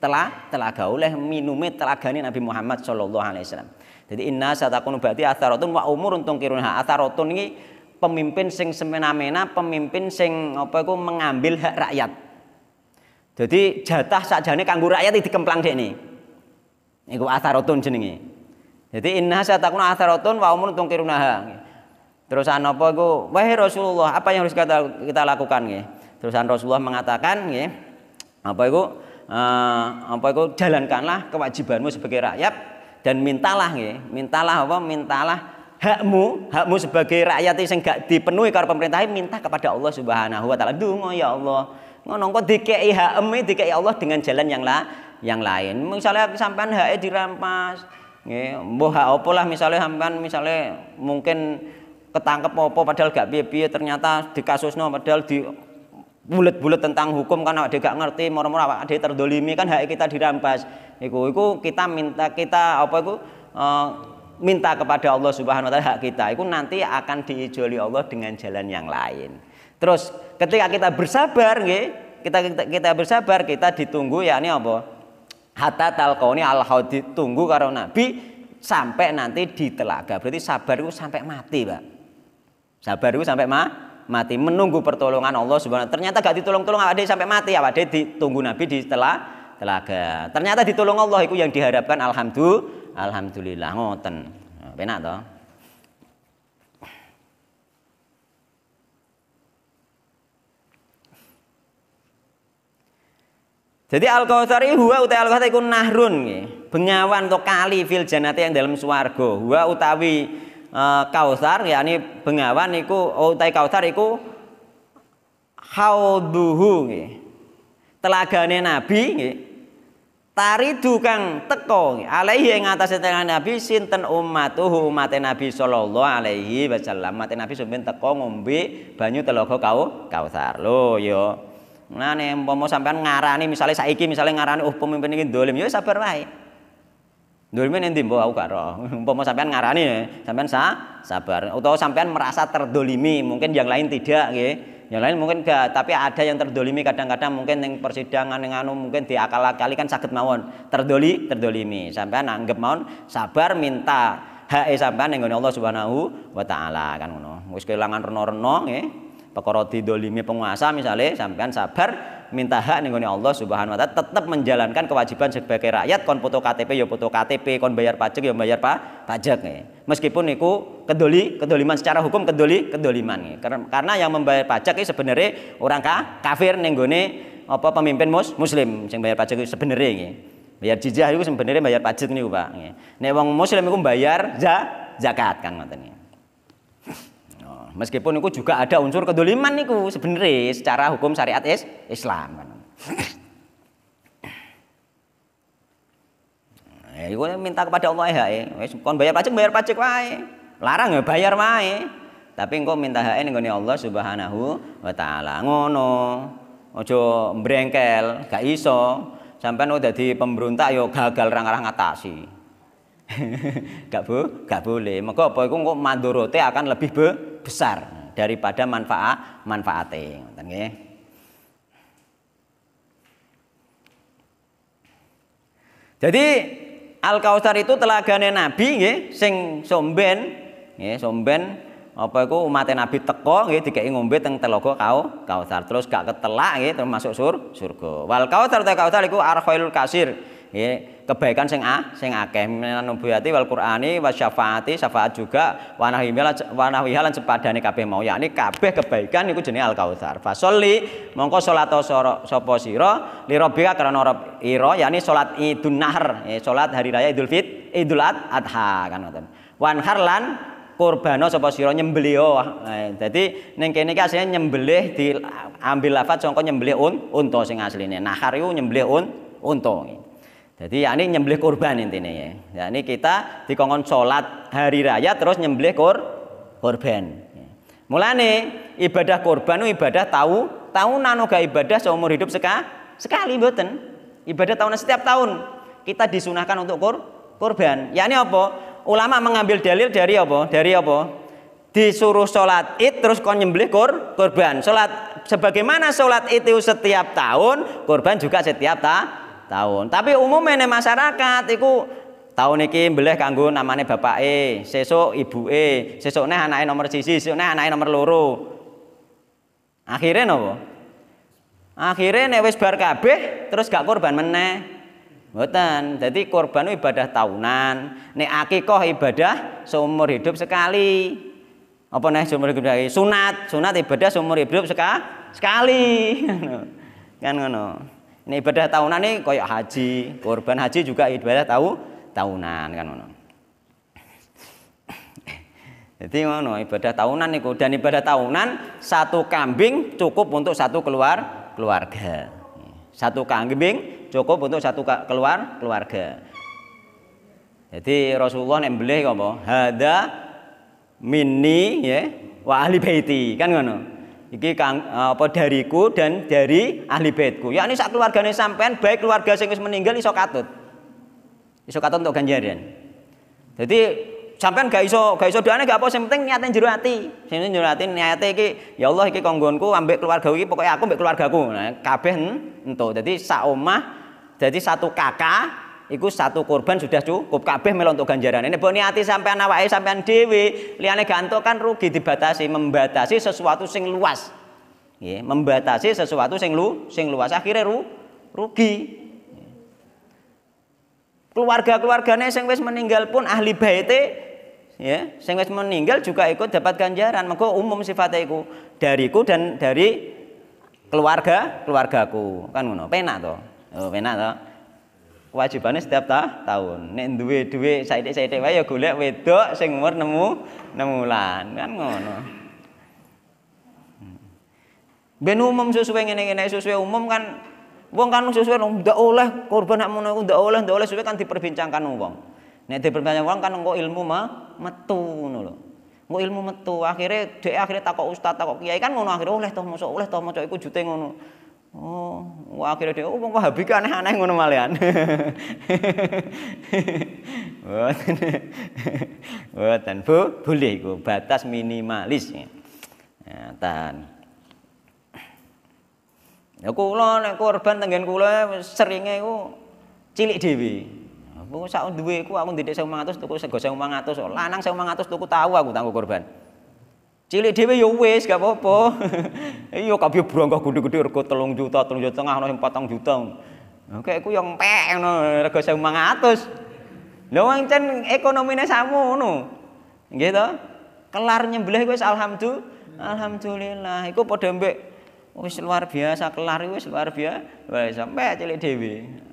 telah telaga oleh minume telagane Nabi Muhammad Shallallahu alaihi wasallam. Jadi inna satakunu berarti Atharotun wa umur untung kirunha Atharotun ini pemimpin sing semena-mena, pemimpin sing apa itu mengambil hak rakyat. Jadi jatah sajane kanggo rakyat kemplang deh ini. Iku Atharotun jenenge. Jadi inna satakunu Atharotun wa umur untung kirunha. Terus apa itu? "Wahai Rasulullah, apa yang harus kita, kita lakukan?" Terus Terusan Rasulullah mengatakan apa itu? eh, apa itu jalankanlah kewajibanmu sebagai rakyat dan mintalah ya, mintalah apa? Mintalah hakmu, hakmu sebagai rakyat yang gak dipenuhi karena pemerintah minta kepada Allah Subhanahu wa taala. Dungo ya Allah. Ngono kok dikeki hakmu dikeki Allah dengan jalan yang la yang lain. Misalnya sampean haknya e dirampas, nggih, mbuh hak opo lah misalnya sampean misalnya mungkin ketangkep opo padahal gak piye-piye ternyata dikasusno padahal di bulat-bulat tentang hukum karena dia gak ngerti moro-moro apa dia terdolimi kan hak kita dirampas iku iku kita minta kita apa iku uh, minta kepada Allah Subhanahu wa taala hak kita iku nanti akan diijoli Allah dengan jalan yang lain terus ketika kita bersabar nggih kita, kita kita bersabar kita ditunggu ya ini apa hatta talqauni al haudit tunggu karena nabi sampai nanti di telaga berarti sabar itu sampai mati Pak sabar itu sampai mati mati menunggu pertolongan Allah Subhanahu ternyata gak ditolong-tolong ada sampai mati ya ada ditunggu Nabi di telah telaga ternyata ditolong Allah itu yang diharapkan alhamdulillah alhamdulillah ngoten nah, penak toh Jadi Al-Kautsar huwa utawi Al-Kautsar iku nahrun nggih, bengawan atau kali fil janati yang dalam swarga. Huwa utawi uh, Kausar yakni Bengawan iku oh, utai Kausar iku hauduhu nggih. Telagane Nabi nggih. Taridu kang teko alaihi ing atase telagane Nabi sinten ummatuhu umate Nabi sallallahu alaihi wasallam. Umate Nabi sumpin teko ngombe banyu telaga kau Kausar. Lho ya. Nah nih, umpama sampean ngarani misalnya saiki misalnya ngarani oh pemimpin ini dolim, ya sabar wae. Dolime nanti bawa mbok aku gak Ro. [LAUGHS] Umpama sampean ngarani, eh. sampean sa sabar utawa sampean merasa terdolimi, mungkin yang lain tidak nggih. Yang lain mungkin gak, tapi ada yang terdolimi kadang-kadang mungkin yang persidangan yang anu mungkin diakal-akali kan sakit mawon. Terdoli, terdolimi. Sampean anggap mawon sabar minta hak e sampean ning Allah Subhanahu wa taala kan ngono. Wis kelangan reno-reno nggih. Perkara didolimi penguasa misalnya sampean sabar minta hak nih Allah Subhanahu wa taala tetap menjalankan kewajiban sebagai rakyat kon foto KTP yo ya foto KTP kon bayar pajak yo ya bayar pa, pajak nih. Meskipun niku kedoli kedoliman secara hukum kedoli kedoliman nih. Karena, karena yang membayar pajak itu sebenarnya orang ka, kafir nih apa pemimpin mus, muslim yang bayar pajak itu sebenarnya nih. Bayar jizah itu sebenarnya bayar pajak nih Pak. Nih wong muslim itu bayar za, zakat kan nih meskipun itu juga ada unsur kedoliman niku sebenarnya secara hukum syariat is Islam [CLEARS THROAT] kan. Ya, minta kepada Allah ya, eh. wis kon bayar pajak bayar pajak wae. Larang ya bayar wae. Tapi engkau minta hae nih Allah Subhanahu wa taala. Ngono. Ojo brengkel gak iso. sampai udah di pemberontak yo ya gagal rangarang ngatasi. [LAUGHS] gak bu, gak boleh. Maka apa iku mandorote akan lebih be besar daripada manfaat manfaatnya, ngoten Jadi Al Kausar itu telagane Nabi ya, sing somben ya, somben apa itu umat Nabi teko ya, tiga ngombe teng telogo kau Kausar terus gak ketelak ya, termasuk sur surga. Wal Kausar ta Kausar itu arfailul kasir ya, kebaikan sing a sing akeh menan nubuati wal Qur'ani wa syafaati, syafaat juga wa nahimila wa nahihalan sepadane kabeh mau yakni kabeh kebaikan iku jenenge al kautsar. sholli mongko salat sapa sira li rabbika karena rob ira yakni salat idun nahar, ya, eh, salat hari raya Idul Fit, Idul Adha kan ngoten. wan lan kurbano sapa sira nyembelih. Nah, dadi ning kene iki asline nyembelih diambil lafat songko nyembelih un, unta sing asline. Nahar iku nyembelih un, unta. Jadi ya ini nyembelih kurban intinya ya. Ya ini kita dikongkon sholat hari raya terus nyembelih kur kurban. Mulane ibadah kurban ibadah tahu tahunan oga ibadah seumur hidup seka, sekali beten. Ibadah tahunan setiap tahun kita disunahkan untuk kur, kurban. Ya, ini apa? Ulama mengambil dalil dari apa? Dari apa? Disuruh sholat id terus kon nyembelih kur, kurban. Sholat sebagaimana sholat itu setiap tahun, kurban juga setiap tahun tahun. Tapi umumnya masyarakat itu tahun ini boleh kanggo namanya bapak E, sesuk ibu E, sesuknya anaknya nomor sisi, sesuknya anaknya nomor loro. Akhirnya nopo? Akhirnya nih wes bar kabeh terus gak korban meneh. Mboten. Jadi korban ibadah tahunan, nih akikoh ibadah seumur hidup sekali. Apa nih seumur hidup sekali? Sunat, sunat ibadah seumur hidup seka, sekali. [LAUGHS] kan ngono. Ini ibadah tahunan nih koyok haji, korban haji juga ibadah tahu tahunan kan ngono. Jadi ngono ibadah tahunan nih. dan ibadah tahunan satu kambing cukup untuk satu keluar keluarga. Satu kambing cukup untuk satu keluar keluarga. Jadi Rasulullah beli ngomong, ada mini ya wa ahli baiti kan ngono iki kang eh, apa dariku dan dari ahli baitku yakni saat keluarganya sampean baik keluarga sing wis meninggal iso katut iso katut untuk ganjaran jadi sampean gak iso gak iso doane gak apa sing penting niatnya jero ati sing jero ati niate iki ya Allah iki kanggonku ambek keluarga iki pokoknya aku ambek keluargaku nah, kabeh ento dadi sak omah jadi satu kakak Iku satu korban sudah cukup kabeh melo untuk ganjaran. Ini boni hati sampean sampai sampean dhewe, liyane gantuk kan rugi dibatasi, membatasi sesuatu sing luas. Nggih, membatasi sesuatu sing lu sing luas akhirnya ru, rugi. keluarga keluarganya sing wis meninggal pun ahli baite ya, sing wis meninggal juga ikut dapat ganjaran. Mengko umum sifatnya iku dariku dan dari keluarga keluargaku. Kan ngono, penak to. Oh, penak to. Kewajibannya setiap ta tahun. Nek duwe duwe saite saidik wae ya golek wedok sing umur nemu nemulan kan ngono. Hmm. Ben umum sesuai ngene-ngene sesuai umum kan wong kan sesuai ndak oleh korban nak ngono ndak oleh ndak oleh sesuai kan diperbincangkan wong. Nek diperbincangkan wong kan engko ilmu mah metu ngono lho. Engko ilmu metu akhirnya dhek akhirnya takok ustaz takok kiai kan ngono akhirnya oleh toh mosok oleh toh maca iku jute ngono. Oh, wah kira dia oh, wong Wahabi kan aneh-aneh ngono malian. [LAUGHS] Mboten. [LAUGHS] Mboten, Bu, boleh iku batas minimalis. Ya, nah, tan. Ya kula nek korban tenggen kula seringnya ku cilik dewi. Aku sak duwe ku aku ndidik 1500 tuku sego 1500, lanang 1500 tuku tahu aku tanggo korban. Cilik dhewe ya wis gak apa-apa. [LAUGHS] Iya kabeh brangkah gede-gede rego 3 juta, 3 juta tengah ana sing 4 juta. Oke, nah, aku yang pek ngono rego 1500. Lha wong ten ekonomine sakmu ngono. Nggih to? Kelar nyembelih wis alhamdulillah. Alhamdulillah. Iku padha mbek wis luar biasa kelar wis luar biasa. Wis sampe cilik dhewe.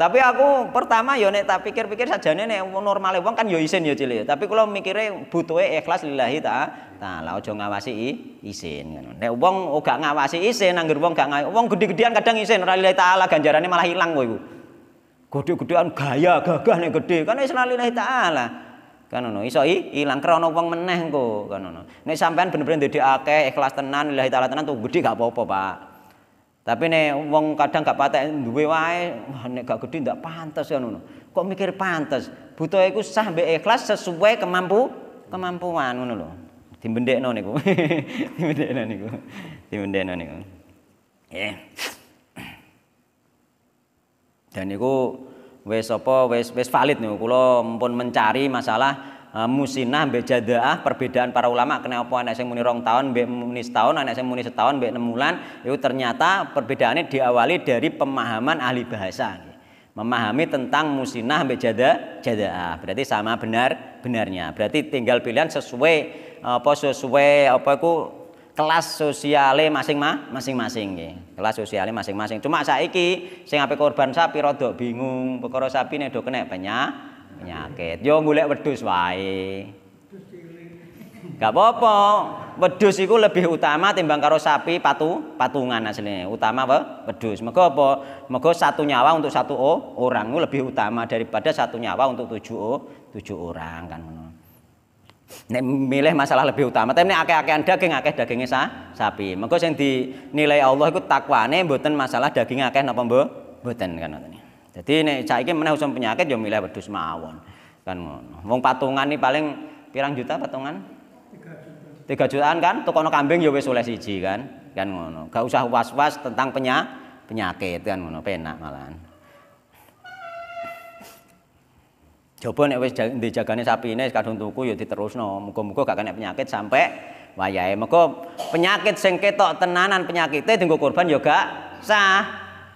Tapi aku pertama yo ya nek tak pikir-pikir sajane nek normal wong kan yo ya isin yo ya, cilik. Tapi kalau mikirnya butuhe ikhlas lillahi ta. Taala aja ngawasi isin ngono. Nek wong ora ngawasi isin anggar wong gak ngawasi. Wong gede-gedean kadang isin ora lillahi taala ganjarane malah hilang kowe iku. Gede-gedean gaya gagah nek gede kan wis lillahi taala. Kan ono iso ilang krana wong meneh engko kan ono Nek sampean bener-bener akeh, ikhlas tenan lillahi taala tenan tuh gede gak apa-apa, Pak. Tapi nih wong kadang gak patek duwe wae, wah nek gak gede ndak pantas ya ngono. Kok mikir pantas? Butuh iku sah mbek ikhlas sesuai kemampu kemampuan ngono lho. Dimbendekno niku. [LAUGHS] Dimbendekno niku. nih niku. Eh. Dan niku wis apa wis wis valid niku kula mumpun mencari masalah Ah, musinah mbek jadaah perbedaan para ulama kena kenapa anak saya muni rong tahun mbek muni setahun anak saya muni setahun mbek enam bulan itu ternyata perbedaannya diawali dari pemahaman ahli bahasa memahami tentang musinah mbek jada jadaah berarti sama benar benarnya berarti tinggal pilihan sesuai apa sesuai apa iku kelas sosiale masing-masing masing-masing kelas sosiale masing-masing cuma saiki sing ape korban sapi Rodok bingung perkara sapine do kena banyak penyakit yo mulai wedhus wae gak apa-apa wedhus iku lebih utama timbang karo sapi patu patungan aslinya utama apa wedhus mega apa mega satu nyawa untuk satu o, orang itu lebih utama daripada satu nyawa untuk tujuh o, tujuh orang kan Nek milih masalah lebih utama, tapi nek akeh-akehan daging akeh dagingnya sa, sapi. Mega sing dinilai Allah iku takwane mboten masalah daging akeh napa mboten kan ngono. Jadi nek saiki meneh usum penyakit ya milih wedhus mawon. Kan ngono. Wong patungan iki paling pirang juta patungan? 3 juta. 3 jutaan kan tukono kambing ya wis oleh siji kan. Kan ngono. Gak usah was-was tentang penyak penyakit kan ngono penak malahan. Coba nek wis dijagane sapine kadung tuku terus ya diterusno. Muga-muga gak kena penyakit sampai wayahe. Muga penyakit sing ketok tenanan penyakitnya dienggo korban juga ya gak sah.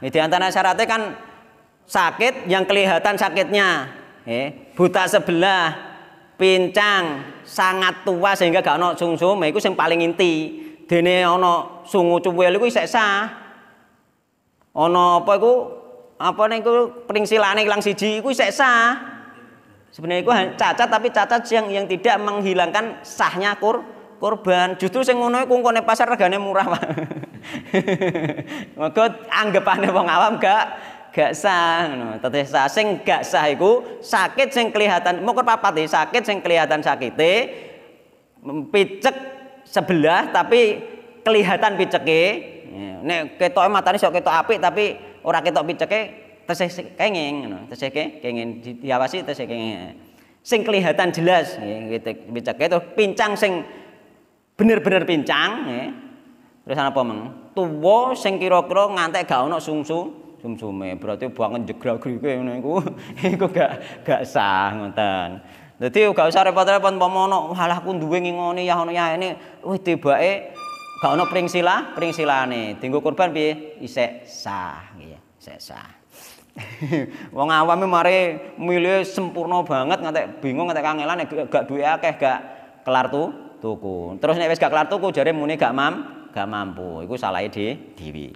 Di antara syaratnya kan sakit yang kelihatan sakitnya eh, buta sebelah pincang sangat tua sehingga gak ono sungsum itu yang nah, paling inti dene ono sungu cuwil iku isek sah ono apa itu apa nih peringsilane hilang siji itu isek sah sebenarnya itu cacat tapi cacat yang yang tidak menghilangkan sahnya kur korban justru sing ngono iku pasar regane murah Pak. [LAUGHS] Maka anggapane wong awam gak gak sah ngono. Teteh sah sing gak sah iku sakit sing kelihatan mungkur papat iki sakit sing kelihatan sakite picek sebelah tapi kelihatan piceke. Nek ketoke matane sok ketok apik tapi ora ketok piceke tesih kenging ngono. Tesih kenging diawasi tesih kenging. Sing kelihatan jelas nggih piceke terus pincang sing bener-bener pincang nggih. Terus ana apa meng? Tuwa sing kira-kira ngantek gak ono sungsu sumsume. Berarti banget jegragri kowe nengku, [LAUGHS] iku gak gak sah ngoten. Jadi gak usah repot-repot umpama ono halah ku duwe ngene ya ono ya ini tiba eh gak ono pringsila, nih, tinggal kurban bi, Isek sah nggih, isek sah. [LAUGHS] Wong awam mari milih sempurna banget ngatek bingung ngatek kangelan ya, gak duit akeh gak kelar tuh tuku. Terus nih wes gak kelar tuku jare muni gak mam, gak mampu. di salahe dhewe.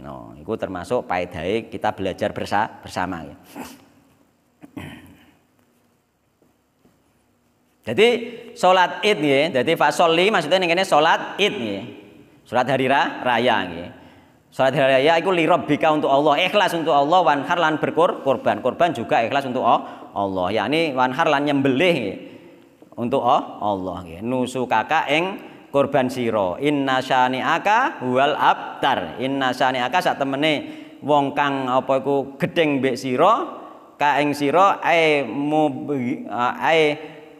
No, itu termasuk paedai kita belajar bersa bersama. Ya. Jadi sholat id ya, jadi fasoli maksudnya ini sholat id ya, sholat hari raya ya. Sholat hari raya itu bika untuk Allah, ikhlas untuk Allah, wanhar lan berkorban, korban, korban juga ikhlas untuk Allah. Ya ini wanhar lan nyembelih ya. untuk Allah ya. Nusu kakak eng korban siro inna aka wal abtar inna aka saat temene wong kang apa iku gedeng mbek sira kaing sira ae mu eh, ae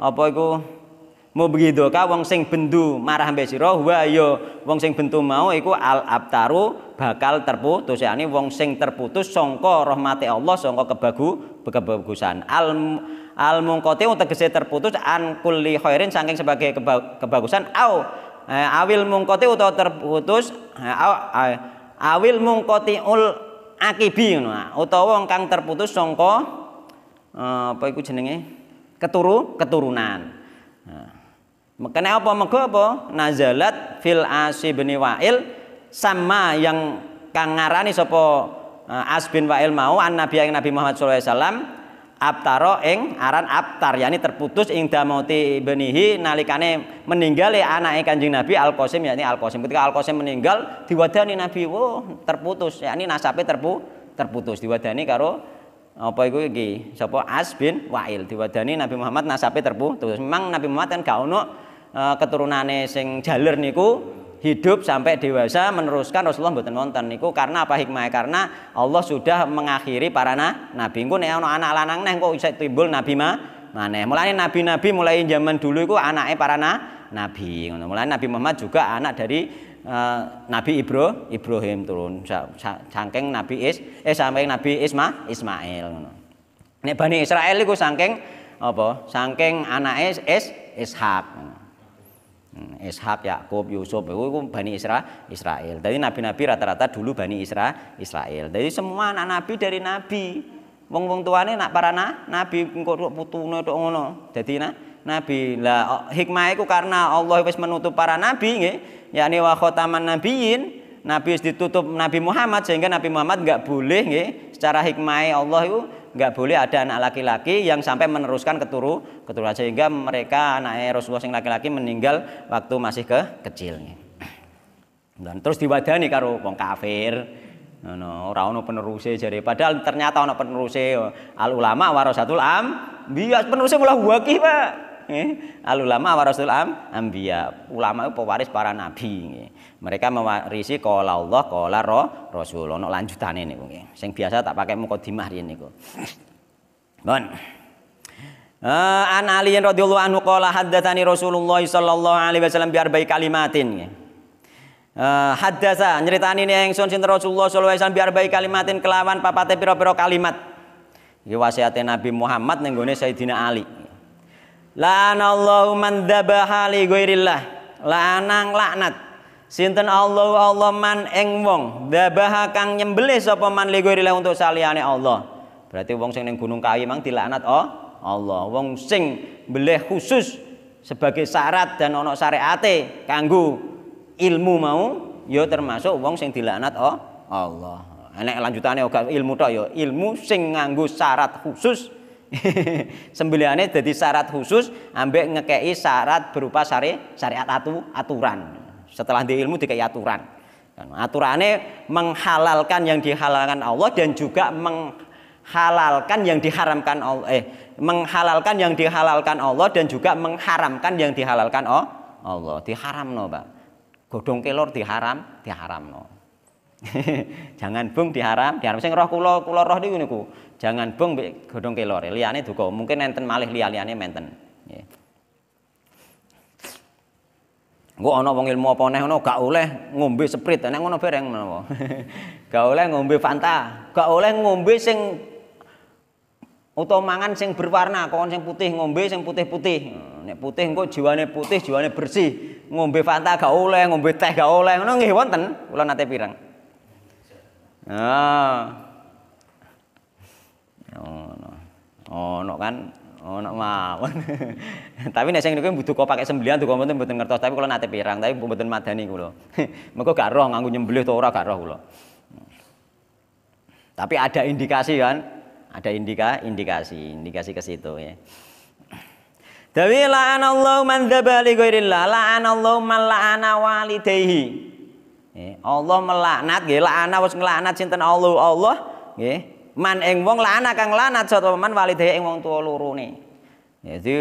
apa iku mubghidoka wong sing bendu marah mbek sira wa yo iya, wong sing bentu mau iku al abtaru bakal terputus ya ini wong sing terputus songko rahmati Allah songko kebagu kebagusan al al mungkoti tegese terputus an kulli khairin saking sebagai keba, kebagusan au Eh, awil mungkoti atau terputus eh, eh, awil mungkoti ul akibi ngono nah, utawa kang terputus songko. apa iku jenenge keturu keturunan nah, Makanya apa mego apa nazalat fil asy bin wa'il sama yang kang ngarani sapa as bin wa'il mau an nabi Nabi Muhammad sallallahu alaihi wasallam abtaro ing aran abtar yakni terputus ing damauti benihi nalikane meninggal ya anake Kanjeng Nabi Al Qasim yakni Al Qasim ketika Al Qasim meninggal diwadani Nabi wo terputus yakni nasabe terpu terputus diwadani karo apa iku iki sapa As bin Wail diwadani Nabi Muhammad nasabe terputus memang Nabi Muhammad kan gak ono keturunannya eh, keturunane sing jaler niku hidup sampai dewasa meneruskan Rasulullah buat wonten niku karena apa hikmahnya karena Allah sudah mengakhiri para na, nabi engko nek ana anak lanang neh kok iso timbul nabi mah maneh mulai nabi-nabi mulai zaman dulu iku anaknya para na, nabi ngono Nabi Muhammad juga anak dari uh, Nabi Ibro Ibrahim turun saking Nabi Is eh sampai Nabi Isma Ismail nih nek Bani Israel itu saking apa saking anak Is Ishak Hmm, Ishak, Yakub, Yusuf, itu Bani Isra, Israel. Jadi nabi-nabi rata-rata dulu Bani Isra, Israel. Jadi semua anak nabi dari nabi. Wong wong tuane nak para na, nabi engko putune tok ngono. Dadi na, nabi. Lah hikmah iku karena Allah wis menutup para nabi nggih, yakni wa khataman nabiyyin. Nabi wis ditutup Nabi Muhammad sehingga Nabi Muhammad enggak boleh nggih secara hikmah Allah itu nggak boleh ada anak laki-laki yang sampai meneruskan keturu keturunan sehingga mereka anak Rasulullah yang laki-laki meninggal waktu masih ke kecil dan terus diwadani karo wong kafir no, ora ono penerusé jare padahal ternyata ono penerusé al ulama warasatul am bias penerusé malah wakih Pak Eh, al ulama warasul am ambia ulama itu pewaris para nabi mereka mewarisi kola Allah kola roh rasul ono lanjutan ini nggih yang biasa tak pakai mukadimah riyen ini bon eh, an Ali radhiyallahu anhu qala haddatsani Rasulullah sallallahu alaihi wasallam bi arba'i kalimatin eh, haddasa nyeritani ini yang sun sinten Rasulullah sallallahu alaihi wasallam biar baik kalimatin kelawan papate pira-pira kalimat. Iki wasiate Nabi Muhammad ning gone Sayyidina Ali. La'anallahu man dzabaha li ghairillah. La'anang laknat. Sinten Allah Allah man ing wong dzabaha kang nyembelih sapa man li ghairillah untuk saliyane Allah. Berarti wong sing ning Gunung kayu mang dilaknat oh Allah. Wong sing beleh khusus sebagai syarat dan ono syariate kanggo ilmu mau ya termasuk wong sing dilaknat oh Allah. Enek lanjutane ilmu tok ya, ilmu sing nganggo syarat khusus [LAUGHS] sembilannya jadi syarat khusus ambek ngekei syarat berupa syari, syariat atu, aturan. Setelah di ilmu dikei aturan. aturannya menghalalkan yang dihalalkan Allah dan juga menghalalkan yang diharamkan Allah eh menghalalkan yang dihalalkan Allah dan juga mengharamkan yang dihalalkan Allah. no Pak. godong kelor diharam, diharam no [LAUGHS] Jangan bung diharam, diharam sing roh kula kula roh niku niku. Jangan bung mbek godhong kelor, liyane duka. Mungkin enten malih liya-liyane menten. Nggih. Engko ana wong ilmu apa neh ngono gak oleh ngombe sprit, nek ngono bereng menapa. [LAUGHS] gak oleh ngombe Fanta, gak oleh ngombe sing utawa mangan sing berwarna, kon sing putih ngombe sing putih-putih. Hmm, nek putih engko jiwane putih, jiwane bersih. Ngombe Fanta gak oleh, ngombe teh gak oleh. Ngono nggih wonten, kula nate pirang. Ah. Ono. Ono kan ono mawon. [LAUGHS] tapi nek sing niku butuh kok pakai sembelian duka mboten mboten ngertos tapi kalau nate pirang tapi mboten madani kula. [LAUGHS] Mengko gak roh nganggo nyembelih to ora gak roh kula. Tapi ada indikasi kan? Ada indika indikasi, indikasi ke situ ya. Dawi la'anallahu man dzaba li ghairillah, la'anallahu man la'ana walidayhi. Allah melaknat nggih laknat wis nglaknat sinten Allah Allah nggih man ing wong laknat kang laknat sapa man walidayah ing wong tuwa lorone. Jadi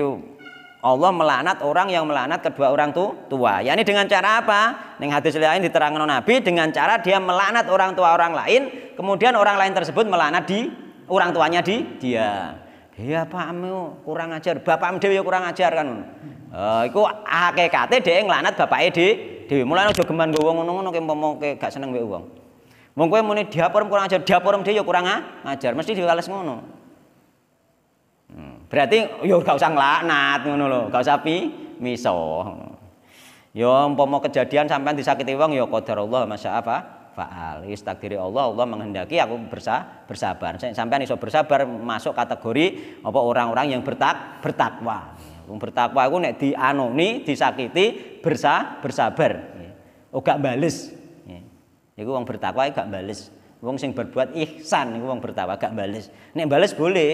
Allah melaknat orang yang melaknat kedua orang tu, tua. Ya ini dengan cara apa? Neng hadis lain diterangkan Nabi dengan cara dia melaknat orang tua orang lain, kemudian orang lain tersebut melaknat di orang tuanya di dia. Ya pakmu kurang ajar, bapakmu dhewe kurang ajar kan. Eh uh, iku hakikate dhek nglaknat bapake dhewe dhewe. Mulane aja geman nggowo ngono-ngono mau kayak gak seneng mbek uang. Mau kowe dia diaporem kurang ajar, diaporem dia ya kurang ajar, mesti diwales ngono. Hmm, berarti yuk ya gak usah nglaknat ngono lo, gak usah pi miso. Ya mau kejadian sampean disakiti wong ya Allah masya apa? faal wis takdiri Allah Allah menghendaki aku bersa, bersabar sampean iso bersabar masuk kategori apa orang-orang yang bertak bertakwa Wong bertakwa iku nek dianoni, disakiti, bersa, bersabar. ogak oh, bales. Iku wong bertakwa gak bales. Wong sing berbuat ihsan iku wong bertakwa gak bales. Nek bales boleh,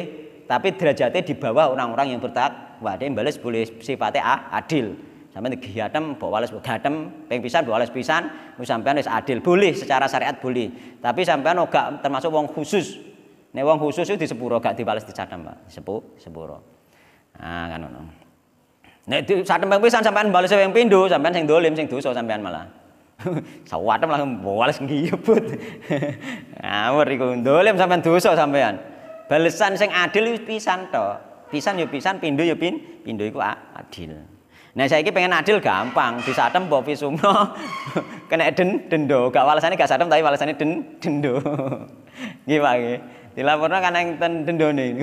tapi derajatnya di bawah orang-orang yang bertakwa. Dia bales boleh sifatnya adil. Sampai tiga gatem, bawa wales gatem, peng pisan, bawa wales pisan, sampai wis adil boleh secara syariat boleh. Tapi sampean gak termasuk wong khusus. Nek wong khusus itu di sepuro gak dibales dicatem, Pak. Sepu, sepuro. Nah, kan ngono. Nek di satembang pisan sampean bales yang pindho, sampean sing dolim sing dosa sampean malah. [LAUGHS] Sawatem langsung bales ngiyebut. [LAUGHS] Ngawur iku dolim sampean dosa sampean. Balesan sing adil wis pisan to. Pisan yo pisan, pindho yo pin, pindho iku adil. Nah saya ini pengen adil gampang, disatem mbok visumno [LAUGHS] kena den dendo. Gak walasane gak satem tapi walasane den dendo. Nggih dilaporkan nggih. yang kan nang nih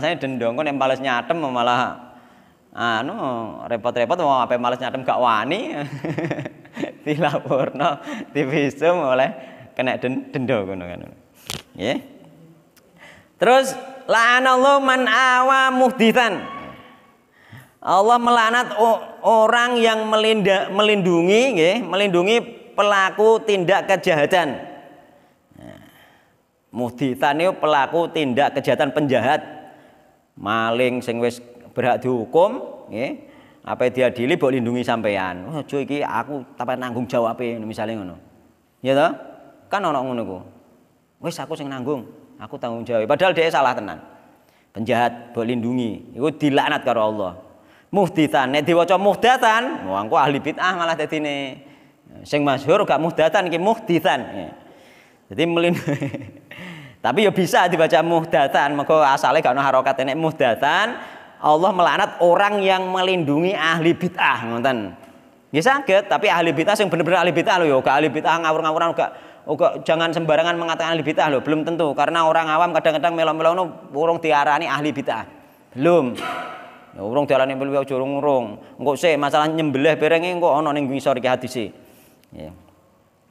saya dendong kok nek males nyatem malah anu repot-repot mau apa males nyatem gak wani. [LAUGHS] dilaporno divisum oleh kena dendo ngono kan. Nggih. Terus la'anallahu man awa muhditan. Allah melanat orang yang melindungi ya, melindungi pelaku tindak kejahatan. Muditan itu pelaku tindak kejahatan penjahat. Maling sing wis berhak dihukum, nggih. Apa dia dili boleh lindungi sampean. Oh, cuy iki aku tapi nanggung jawabe misalnya ngono. Ya toh? Kan orang ngono ku. wes aku sing nanggung, aku tanggung jawab. Padahal dia salah tenan. Penjahat boleh lindungi, iku dilaknat karo Allah. Muhditan, nek diwaca muhdatan, wah ahli bid'ah malah dadine. Sing masyhur gak muhdatan iki muhditan. Ya. Jadi melindungi. [LAUGHS] Tapi ya bisa dibaca muhdatan, maka asalnya gak harokat ini muhdatan. Allah melaknat orang yang melindungi ahli bid'ah ngoten. Nggih ya sakit, tapi ahli bid'ah yang bener-bener ahli bid'ah loh. ya, gak ahli bid'ah ngawur-ngawuran gak Oke, jangan sembarangan mengatakan ahli bid'ah loh, belum tentu karena orang awam kadang-kadang melo-melo tiara diarani ahli bid'ah. Belum. Ya urung diarani beliau ya jurung urung. Engko sih masalah nyembelih piring engko ana ning ngisor iki hadise. Ya.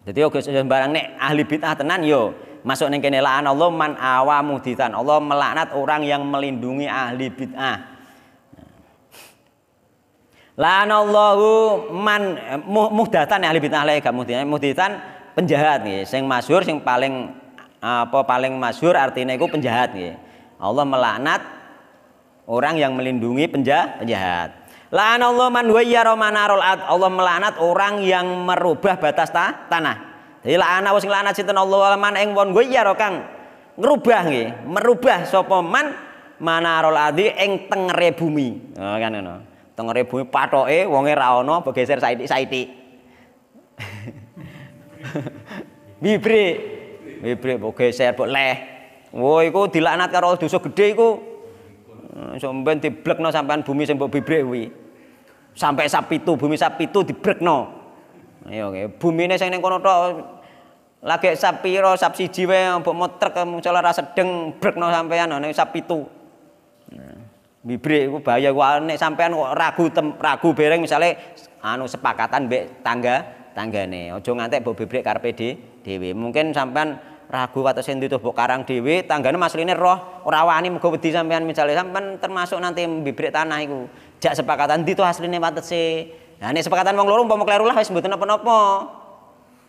Jadi oke sembarang nek ahli bid'ah tenan yo masuk ning kene la'an Allah man awamu muditan. Allah melaknat orang yang melindungi ahli bid'ah. Lan Allahu man muhdatan ahli bid'ah lek gak muhditan, muhdatan penjahat nggih. Sing masyhur sing paling apa paling masyhur artinya itu penjahat nggih. Allah melaknat orang yang melindungi penjahat allah man wayyara manarul ad. Allah melanat orang yang merubah batas ta tanah. Jadi la'ana wis nglaknat sinten Allah man ing won wayyara kang nih, nggih, merubah sapa man manarul adi ing tengere bumi. Oh, kan ngono. Tengere bumi patoke wonge ra ono begeser saithik-saithik. [LAUGHS] Bibre. Bibre mbok geser mbok leh. Wo iku dilaknat karo dosa gedhe iku. Sampeyan diblekno sampean bumi sing mbok bibre sampai sapitu, bumi sapitu dibrekno. Ya oke, bumi ini saya kono tok lagi roh sap siji yang mbok motrek muncul rasa deng brekno sampean ning sapitu. Nah, bibrek iku bahaya ku nek sampean kok ragu tem, ragu bereng misalnya anu sepakatan be tangga tanggane. ojo ngantek mbok bibrek di dhewe. Mungkin sampean ragu sendi tuh mbok karang dhewe, tanggane masline roh ora wani muga wedi sampean misalnya sampean termasuk nanti bibrik tanah itu jak sepakatan di tuh aslinya pantet sih nah ini sepakatan wong loro umpama kleru lah wis mboten apa napa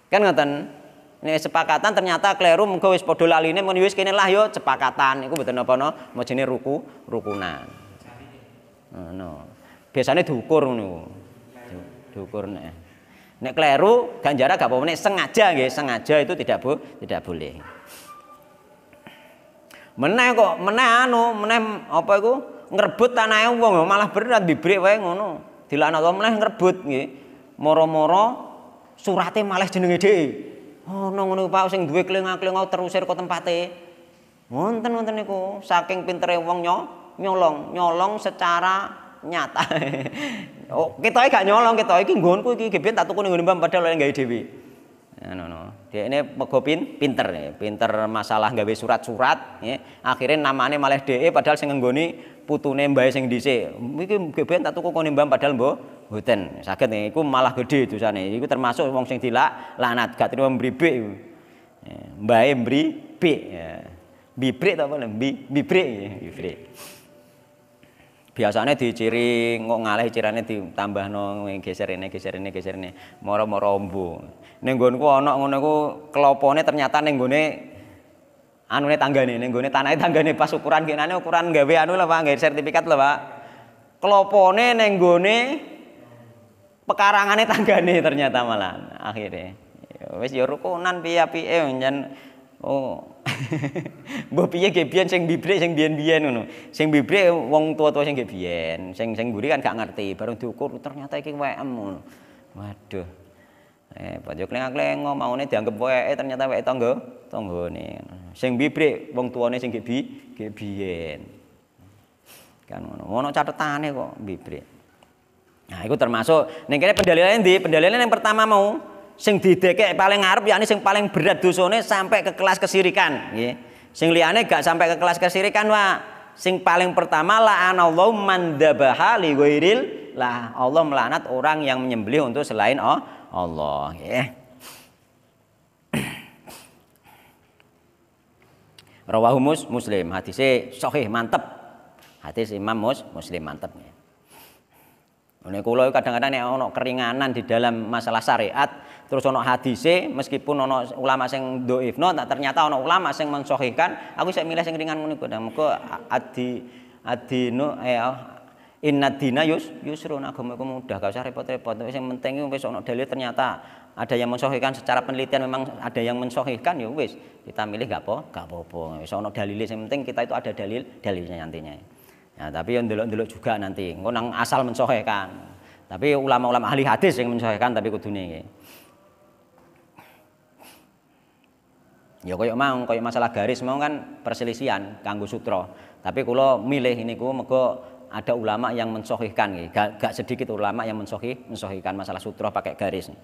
kan ngoten ini sepakatan ternyata kleru mengko wis padha laline men wis kene lah yo sepakatan iku mboten apa nopo? mau jenenge ruku rukunan ngono biasanya diukur niku diukur nek nek kleru ganjara gak apa-apa nek sengaja nggih sengaja itu tidak bu tidak boleh meneh kok meneh anu meneh apa iku ngrebut tanahe wong malah berat diberi wae ngono. Dilaknat Allah malah ngerbut, nggih. Moro-moro surate malah jenenge dhewe. Ono oh, ngono Pak sing duwe klinga-klinga terusir ke tempate. Wonten wonten niku saking pintere wong nyo, nyolong, nyolong secara nyata. [LAUGHS] oh, kita gak nyolong, kita iki nggonku iki gebet tak tuku ning mbam padahal oleh gawe dhewe. Ngono ya, no. Dekne ini pin, pinter ya. pinter masalah gawe surat-surat ya. akhirnya namanya malah de, padahal sing nggone putune mbae sing dhisik. Iki gebekan tak tuku kene mbam padahal mbo boten. nih, niku malah gedhe dosane. Iku termasuk wong sing dilak lanat, gak terima mbribik. Ya, mbae mbribik. Bibrik ya. ta apa bibrik bibrik. Ya, Biasanya diciri ngok ngalih cirane ditambahno geser ini geser ini geser ini moro-moro ombo. Ning nggonku ana ngono iku kelopone ternyata ning nggone tangga nih, ning gone tangga nih pas ukuran genane ukuran gawe anu lah Pak, nggak sertifikat lah Pak. Klopone ning pekarangannya tangga nih ternyata malah akhirnya. Ya wis ya rukunan piye apike nyen oh [LAUGHS] mbok piye ge biyen sing bibrik sing biyen-biyen ngono. Sing bibrik wong tua-tua sing ge biyen, sing sing kan gak ngerti, baru diukur ternyata iki WM ngono. Waduh. Eh, padha kleng-kleng dianggap dianggep eh ternyata wae tangga tanggane. Sing bibrik wong tuane sing gebi, bi Kan ngono. catatan nih kok bibrik. Nah, itu termasuk ning kene pendalilannya ndi? Pendalilannya yang pertama mau sing dideke, paling ngarep yakni sing paling berat dosane sampai ke kelas kesirikan, nggih. Sing liyane gak sampai ke kelas kesirikan wa, sing paling pertama la'anallahu Allah dzabaha li ghairil lah Allah melaknat orang yang menyembelih untuk selain oh, Allah ya. Rawahu mus, Muslim, hadisnya sahih mantep. Hadis Imam Mus, Muslim mantep ya. Ini kula kadang-kadang nek ono keringanan di dalam masalah syariat, terus ono hadise meskipun ono ulama sing dhaifno, tak ternyata ono ulama sing mensahihkan, aku saya milih sing ringan ngono kok nah, Muga adi no eh Inna dina yus yusrun agama itu mudah, gak usah repot-repot. Tapi yang penting itu wis dalil ternyata ada yang mensohikan secara penelitian memang ada yang mensohikan. ya wis kita milih gak apa gak apa-apa. Wis ono dalil yang penting kita itu ada dalil dalilnya nantinya. Ya, tapi yang delok-delok juga nanti. Engko nang asal mensohikan. Tapi ulama-ulama ahli hadis yang mensohikan tapi kudune iki. Ya koyo mau koyo masalah garis mau kan perselisihan kanggo sutra. Tapi kula milih ini ku mergo ada ulama yang mensohihkan nih. Gak, gak sedikit ulama yang mensohih, mensohihkan masalah sutra pakai garis. Nih.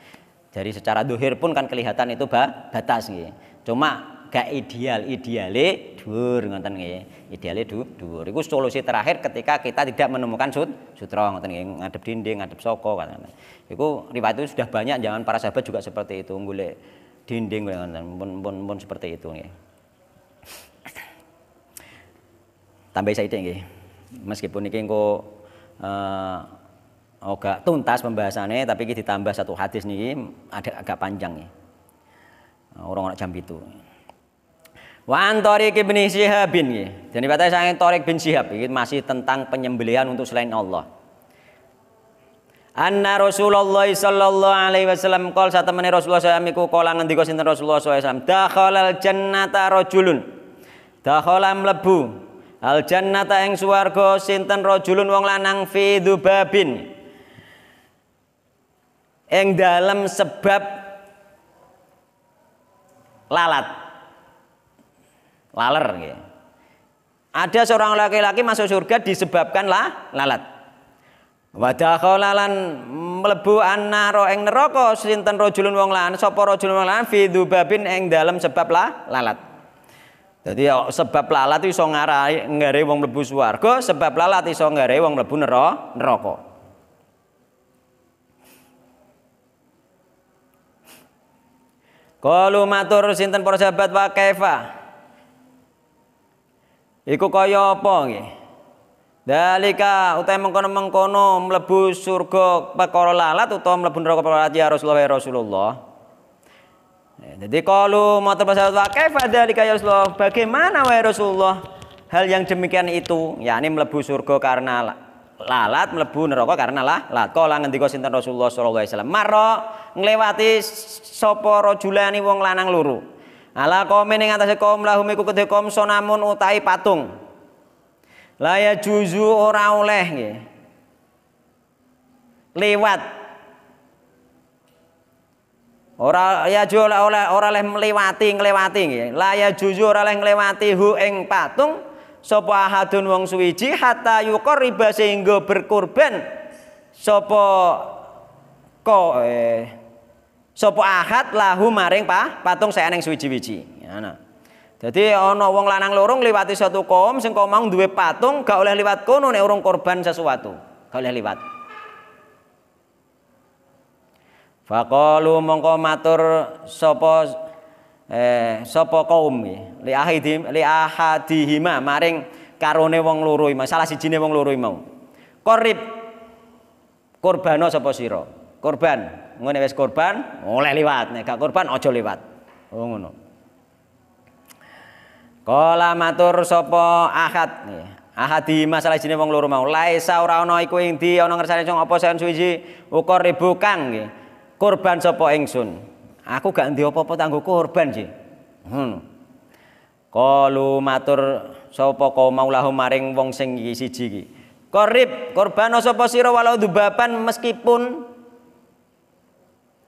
Jadi secara dohir pun kan kelihatan itu bah, batas nih. Cuma gak ideal, ideale dhuwur ngoten nggih. Ideale dur. Iku solusi terakhir ketika kita tidak menemukan sut sutra ngoten nggih, ngadep dinding, ngadep soko ngoten. itu riwayat itu sudah banyak jangan para sahabat juga seperti itu golek dinding ngoten pun, pun, pun seperti itu nggih. Tambah saya nggih meskipun ini engko uh, eh, agak oh, tuntas pembahasannya tapi kita ditambah satu hadis nih ada agak panjang nih. Eh, orang orang jam itu Wa Torik bin Sihabin ya. Jadi katanya saya Torik bin Sihab ini masih tentang penyembelihan untuk selain Allah. Anna Rasulullah sallallahu alaihi wasallam qol temene Rasulullah sallallahu alaihi wasallam iku kala ngendika sinten Rasulullah sallallahu alaihi wasallam dakhalal jannata rajulun. Dakhala mlebu Al jannata ing swarga sinten rajulun wong lanang fi dzubabin. Ing dalem sebab lalat. Laler nggih. Ada seorang laki-laki masuk surga disebabkan lah lalat. kau dakhalalan mlebu annaro ing neraka sinten rajulun wong lanang sapa rajulun wong lanang fi dzubabin ing dalem sebab lah lalat. Jadi ya, sebab lalat itu ngarai ngare wong suar, swarga, sebab lalat itu ngare wong nero neroko. Kalu matur sinten para sahabat wa kaifa? Iku kaya apa nggih? Dalika utai mengkono-mengkono mlebu surga perkara lalat utawa mlebu neraka perkara ya Rasulullah ya Rasulullah. Ya, jadi kalau mau terpesona pada kaya Rasulullah, bagaimana wahai Rasulullah hal yang demikian itu? Ya ini melebu surga karena lalat, melebu neraka karena lah lalat. Kala ngendika sinten Rasulullah Shallallahu alaihi wasallam, maro nglewati sapa rajulani wong lanang luru. Ala qaumin ing atas kaum lahum iku kedhe kaum sonamun utai patung. Laya juzu ora oleh nggih. Lewat Ora ya ju oleh ora leh melewati nglewati, La ya juzu ora leh ngliwati hu ing patung sapa ahadun wong suwiji hatta riba sehingga berkorban sapa ko eh sapa ahad lahu maring pa, patung saeneng suwiji-wiji. Ana. Jadi ana wong lanang loro lewati satu kaum sing kaum mau duwe patung gak oleh liwat kono nek urung korban sesuatu. Gak oleh liwat. Faqalu mongko matur sapa eh sapa kaum li li ahadihima maring karone wong loro masalah siji ne wong loro mau. Qorib kurbano sapa sira? Kurban. Ngene wis kurban, oleh liwat. Nek gak kurban aja liwat. Oh ngono. Kala matur sapa ahad Ahadi masalah jenenge wong loro mau. Laisa ora ana iku ing di ana ngersane sing apa sen suwiji ukur ribu kang nggih. korban sapa ingsun? Aku gak ndi apa-apa tanggo Hmm. Kalu matur sapa ka maulahum maring wong sing iki siji iki. Korib kurbano sapa sira walau dubaban meskipun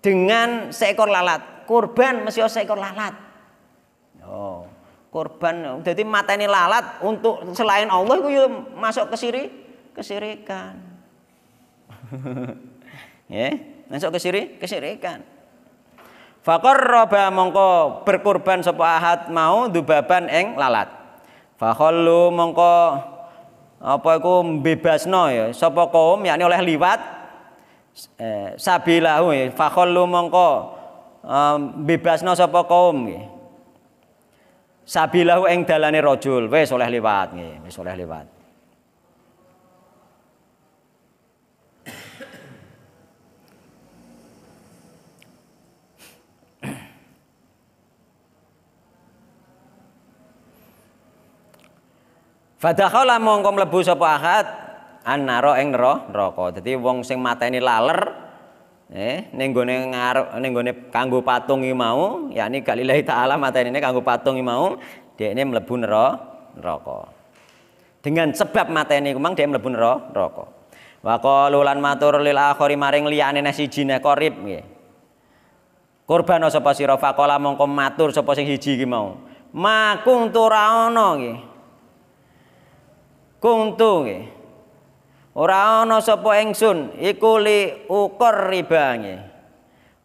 dengan seekor lalat. korban mesti seekor lalat. Oh, korban jadi ini lalat untuk selain Allah itu masuk ke siri kesirikan. ya. [LAUGHS] yeah masuk kesiri Fakor roba mongko berkorban sopo ahad mau dubaban eng lalat fakhallu mongko apa iku bebasno ya sapa kaum yakni oleh liwat eh, sabilahu ya fakhallu mongko um, eh, bebasno sapa kaum nggih sabilahu ing dalane rajul wis oleh liwat nggih wis oleh liwat Fadakhala mongko mlebu sapa Ahad annaro ing neraka. Dadi wong sing mateni laler eh ning gone ngarep ning gone kanggo patung iki mau, yakni Galilahi Ta'ala matenine kanggo patung iki mau, dekne mlebu neraka. Dengan sebab mateni kumang dhek mlebu neraka. Wa qalu lan matur lil akhari maring liyane sijine korib nggih. Kurban sapa sira faqala mongko matur sapa sing hiji iki mau. Makung tura ana nggih. Kuntu orang Ora ana sapa ingsun iku li ukur riba nggih.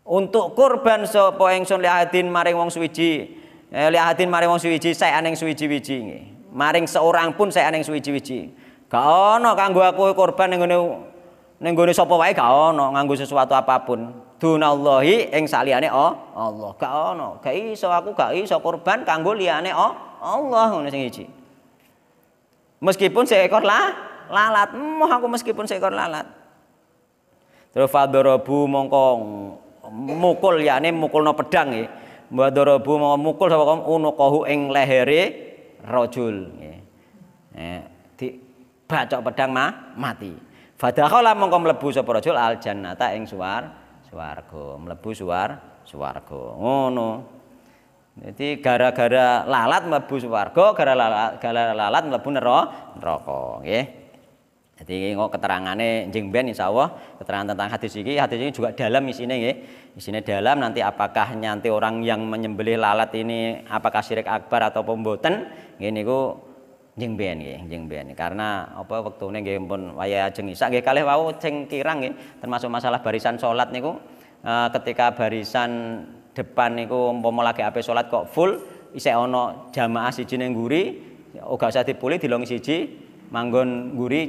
Untuk kurban sapa ingsun li adin maring wong suwiji, eh, li maring wong suwiji saya aning suwiji-wiji nggih. Maring seorang pun saya aning suwiji-wiji. Gak ana kanggo aku kurban ning ngene ning gone sapa wae gak ana nganggo sesuatu apapun. Dunallahi ing saliyane oh Allah. Gak ana, gak iso aku gak iso kurban kanggo liyane oh Allah ngono sing iki. Meskipun seekor lah, lalat, moh aku meskipun seekor lalat. Terus fadorobu mongkong mukul ya ini mukul no pedang ya. Fadorobu mau mukul sama kamu unukohu ing lehere rojul. Ya. Eh, Di bacok pedang mah mati. Fadakhala mongkong mlebu sapa rajul al jannata ing suwar swarga, mlebu suwar swarga. Ngono. Oh, jadi gara-gara lalat mlebu swarga, gara lalat gara lalat mlebu neraka, nggih. Jadi ini kok keterangannya jeng ben insya Allah keterangan tentang hadis ini hadis ini juga dalam isinya ya isinya dalam nanti apakah nanti orang yang menyembelih lalat ini apakah syirik akbar atau pemboten ini kok jeng ben ya jeng ben karena apa waktunya gini pun waya jeng isak gini kalian wau ceng kirang ya termasuk masalah barisan sholat niku eh, ketika barisan depan niku umpama lagi ape salat kok full isih ana jamaah siji ning nguri uga oh, usah di dilongi siji manggon nguri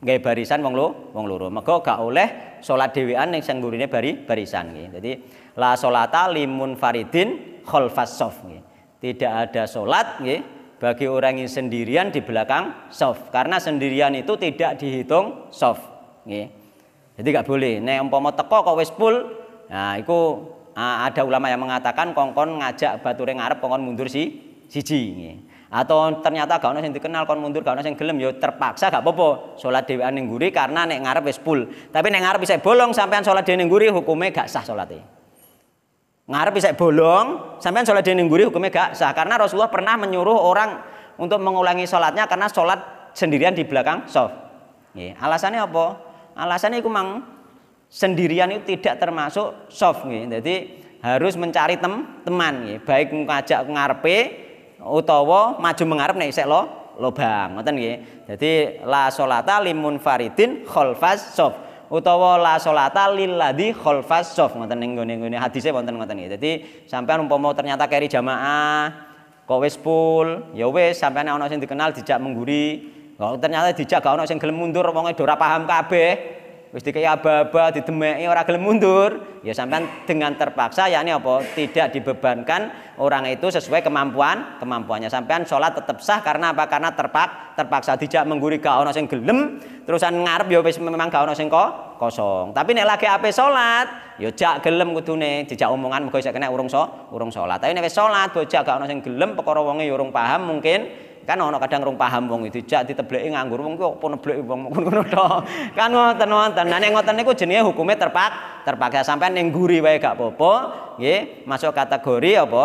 nggih barisan wong lo wong loro mega gak oleh salat dhewean ning sing ngurine bari barisan nggih dadi la salata limun faridin khalfas shaf nggih tidak ada salat nggih bagi orang yang sendirian di belakang soft karena sendirian itu tidak dihitung soft nggih jadi gak boleh nek umpama teko kok wis full nah iku Nah, ada ulama yang mengatakan kongkon ngajak bature ngarep kongkon mundur si siji nggih. Atau ternyata gak ono yang dikenal kon mundur gak ono yang gelem ya terpaksa gak apa-apa salat dhewean karena nek ngarep wis full. Tapi nek ngarep bisa bolong sampean salat dhewe ning guri gak sah salate. Ngarep bisa bolong sampean salat dhewe ning guri gak sah karena Rasulullah pernah menyuruh orang untuk mengulangi sholatnya karena sholat sendirian di belakang Alasannya apa? Alasannya itu mang sendirian itu tidak termasuk soft nih, jadi harus mencari tem teman nih, baik ngajak ngarepe utawa maju mengarep nih, isek lo lobang ngoten nggih. Jadi la solata limun faridin khalfas sof utawa la solata lil ladzi khalfas sof ngoten ning gone-gone hadise wonten ngoten nggih. Dadi sampean umpama ternyata keri jamaah kok wis yowes, ya wis sampean ana sing dikenal dijak mengguri. Kok ternyata dijak gak ana sing gelem mundur wonge ora paham kabeh wis dikei aba-aba didemeki orang gelem mundur, ya sampean dengan terpaksa yakni apa? Tidak dibebankan orang itu sesuai kemampuan kemampuannya. Sampean sholat tetap sah karena apa? Karena terpak terpaksa tidak mengguri gak ono sing gelem, terusan ngarep ya wis memang gak ono sing kok kosong. Tapi nek lagi ape sholat, ya jak gelem kudune dijak omongan muga isih kena urung so, urung sholat. Tapi nek wis sholat bocah gak ono sing gelem perkara wonge ya urung paham mungkin Kan ono kadang rong paham wong dijak ditebleki nganggur wong kok opo nebleki wong [LAUGHS] ngono to. Kan ngoten-ngoten. Nah nek ngoten niku jenenge hukume terpak terpaksa sampean ning guri wae gak popo, nggih. Masuk kategori apa?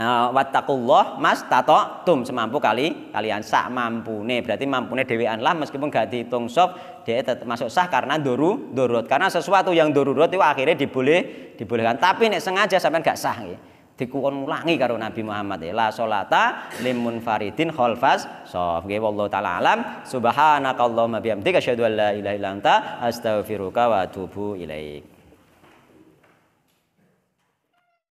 Uh, wattaqullah mas tato tum semampu kali kalian sak mampune berarti mampune dhewean lah meskipun gak dihitung sob dia tetap masuk sah karena doru dorot. karena sesuatu yang dorurat itu akhirnya diboleh dibolehkan tapi nek sengaja sampean gak sah gitu dikuwon ulangi karo Nabi Muhammad ya. La salata limun faridin khalfas Sof Nggih wallahu taala alam. Subhanakallahumma bihamdika asyhadu an la ilaha illa anta astaghfiruka wa atubu ilaik.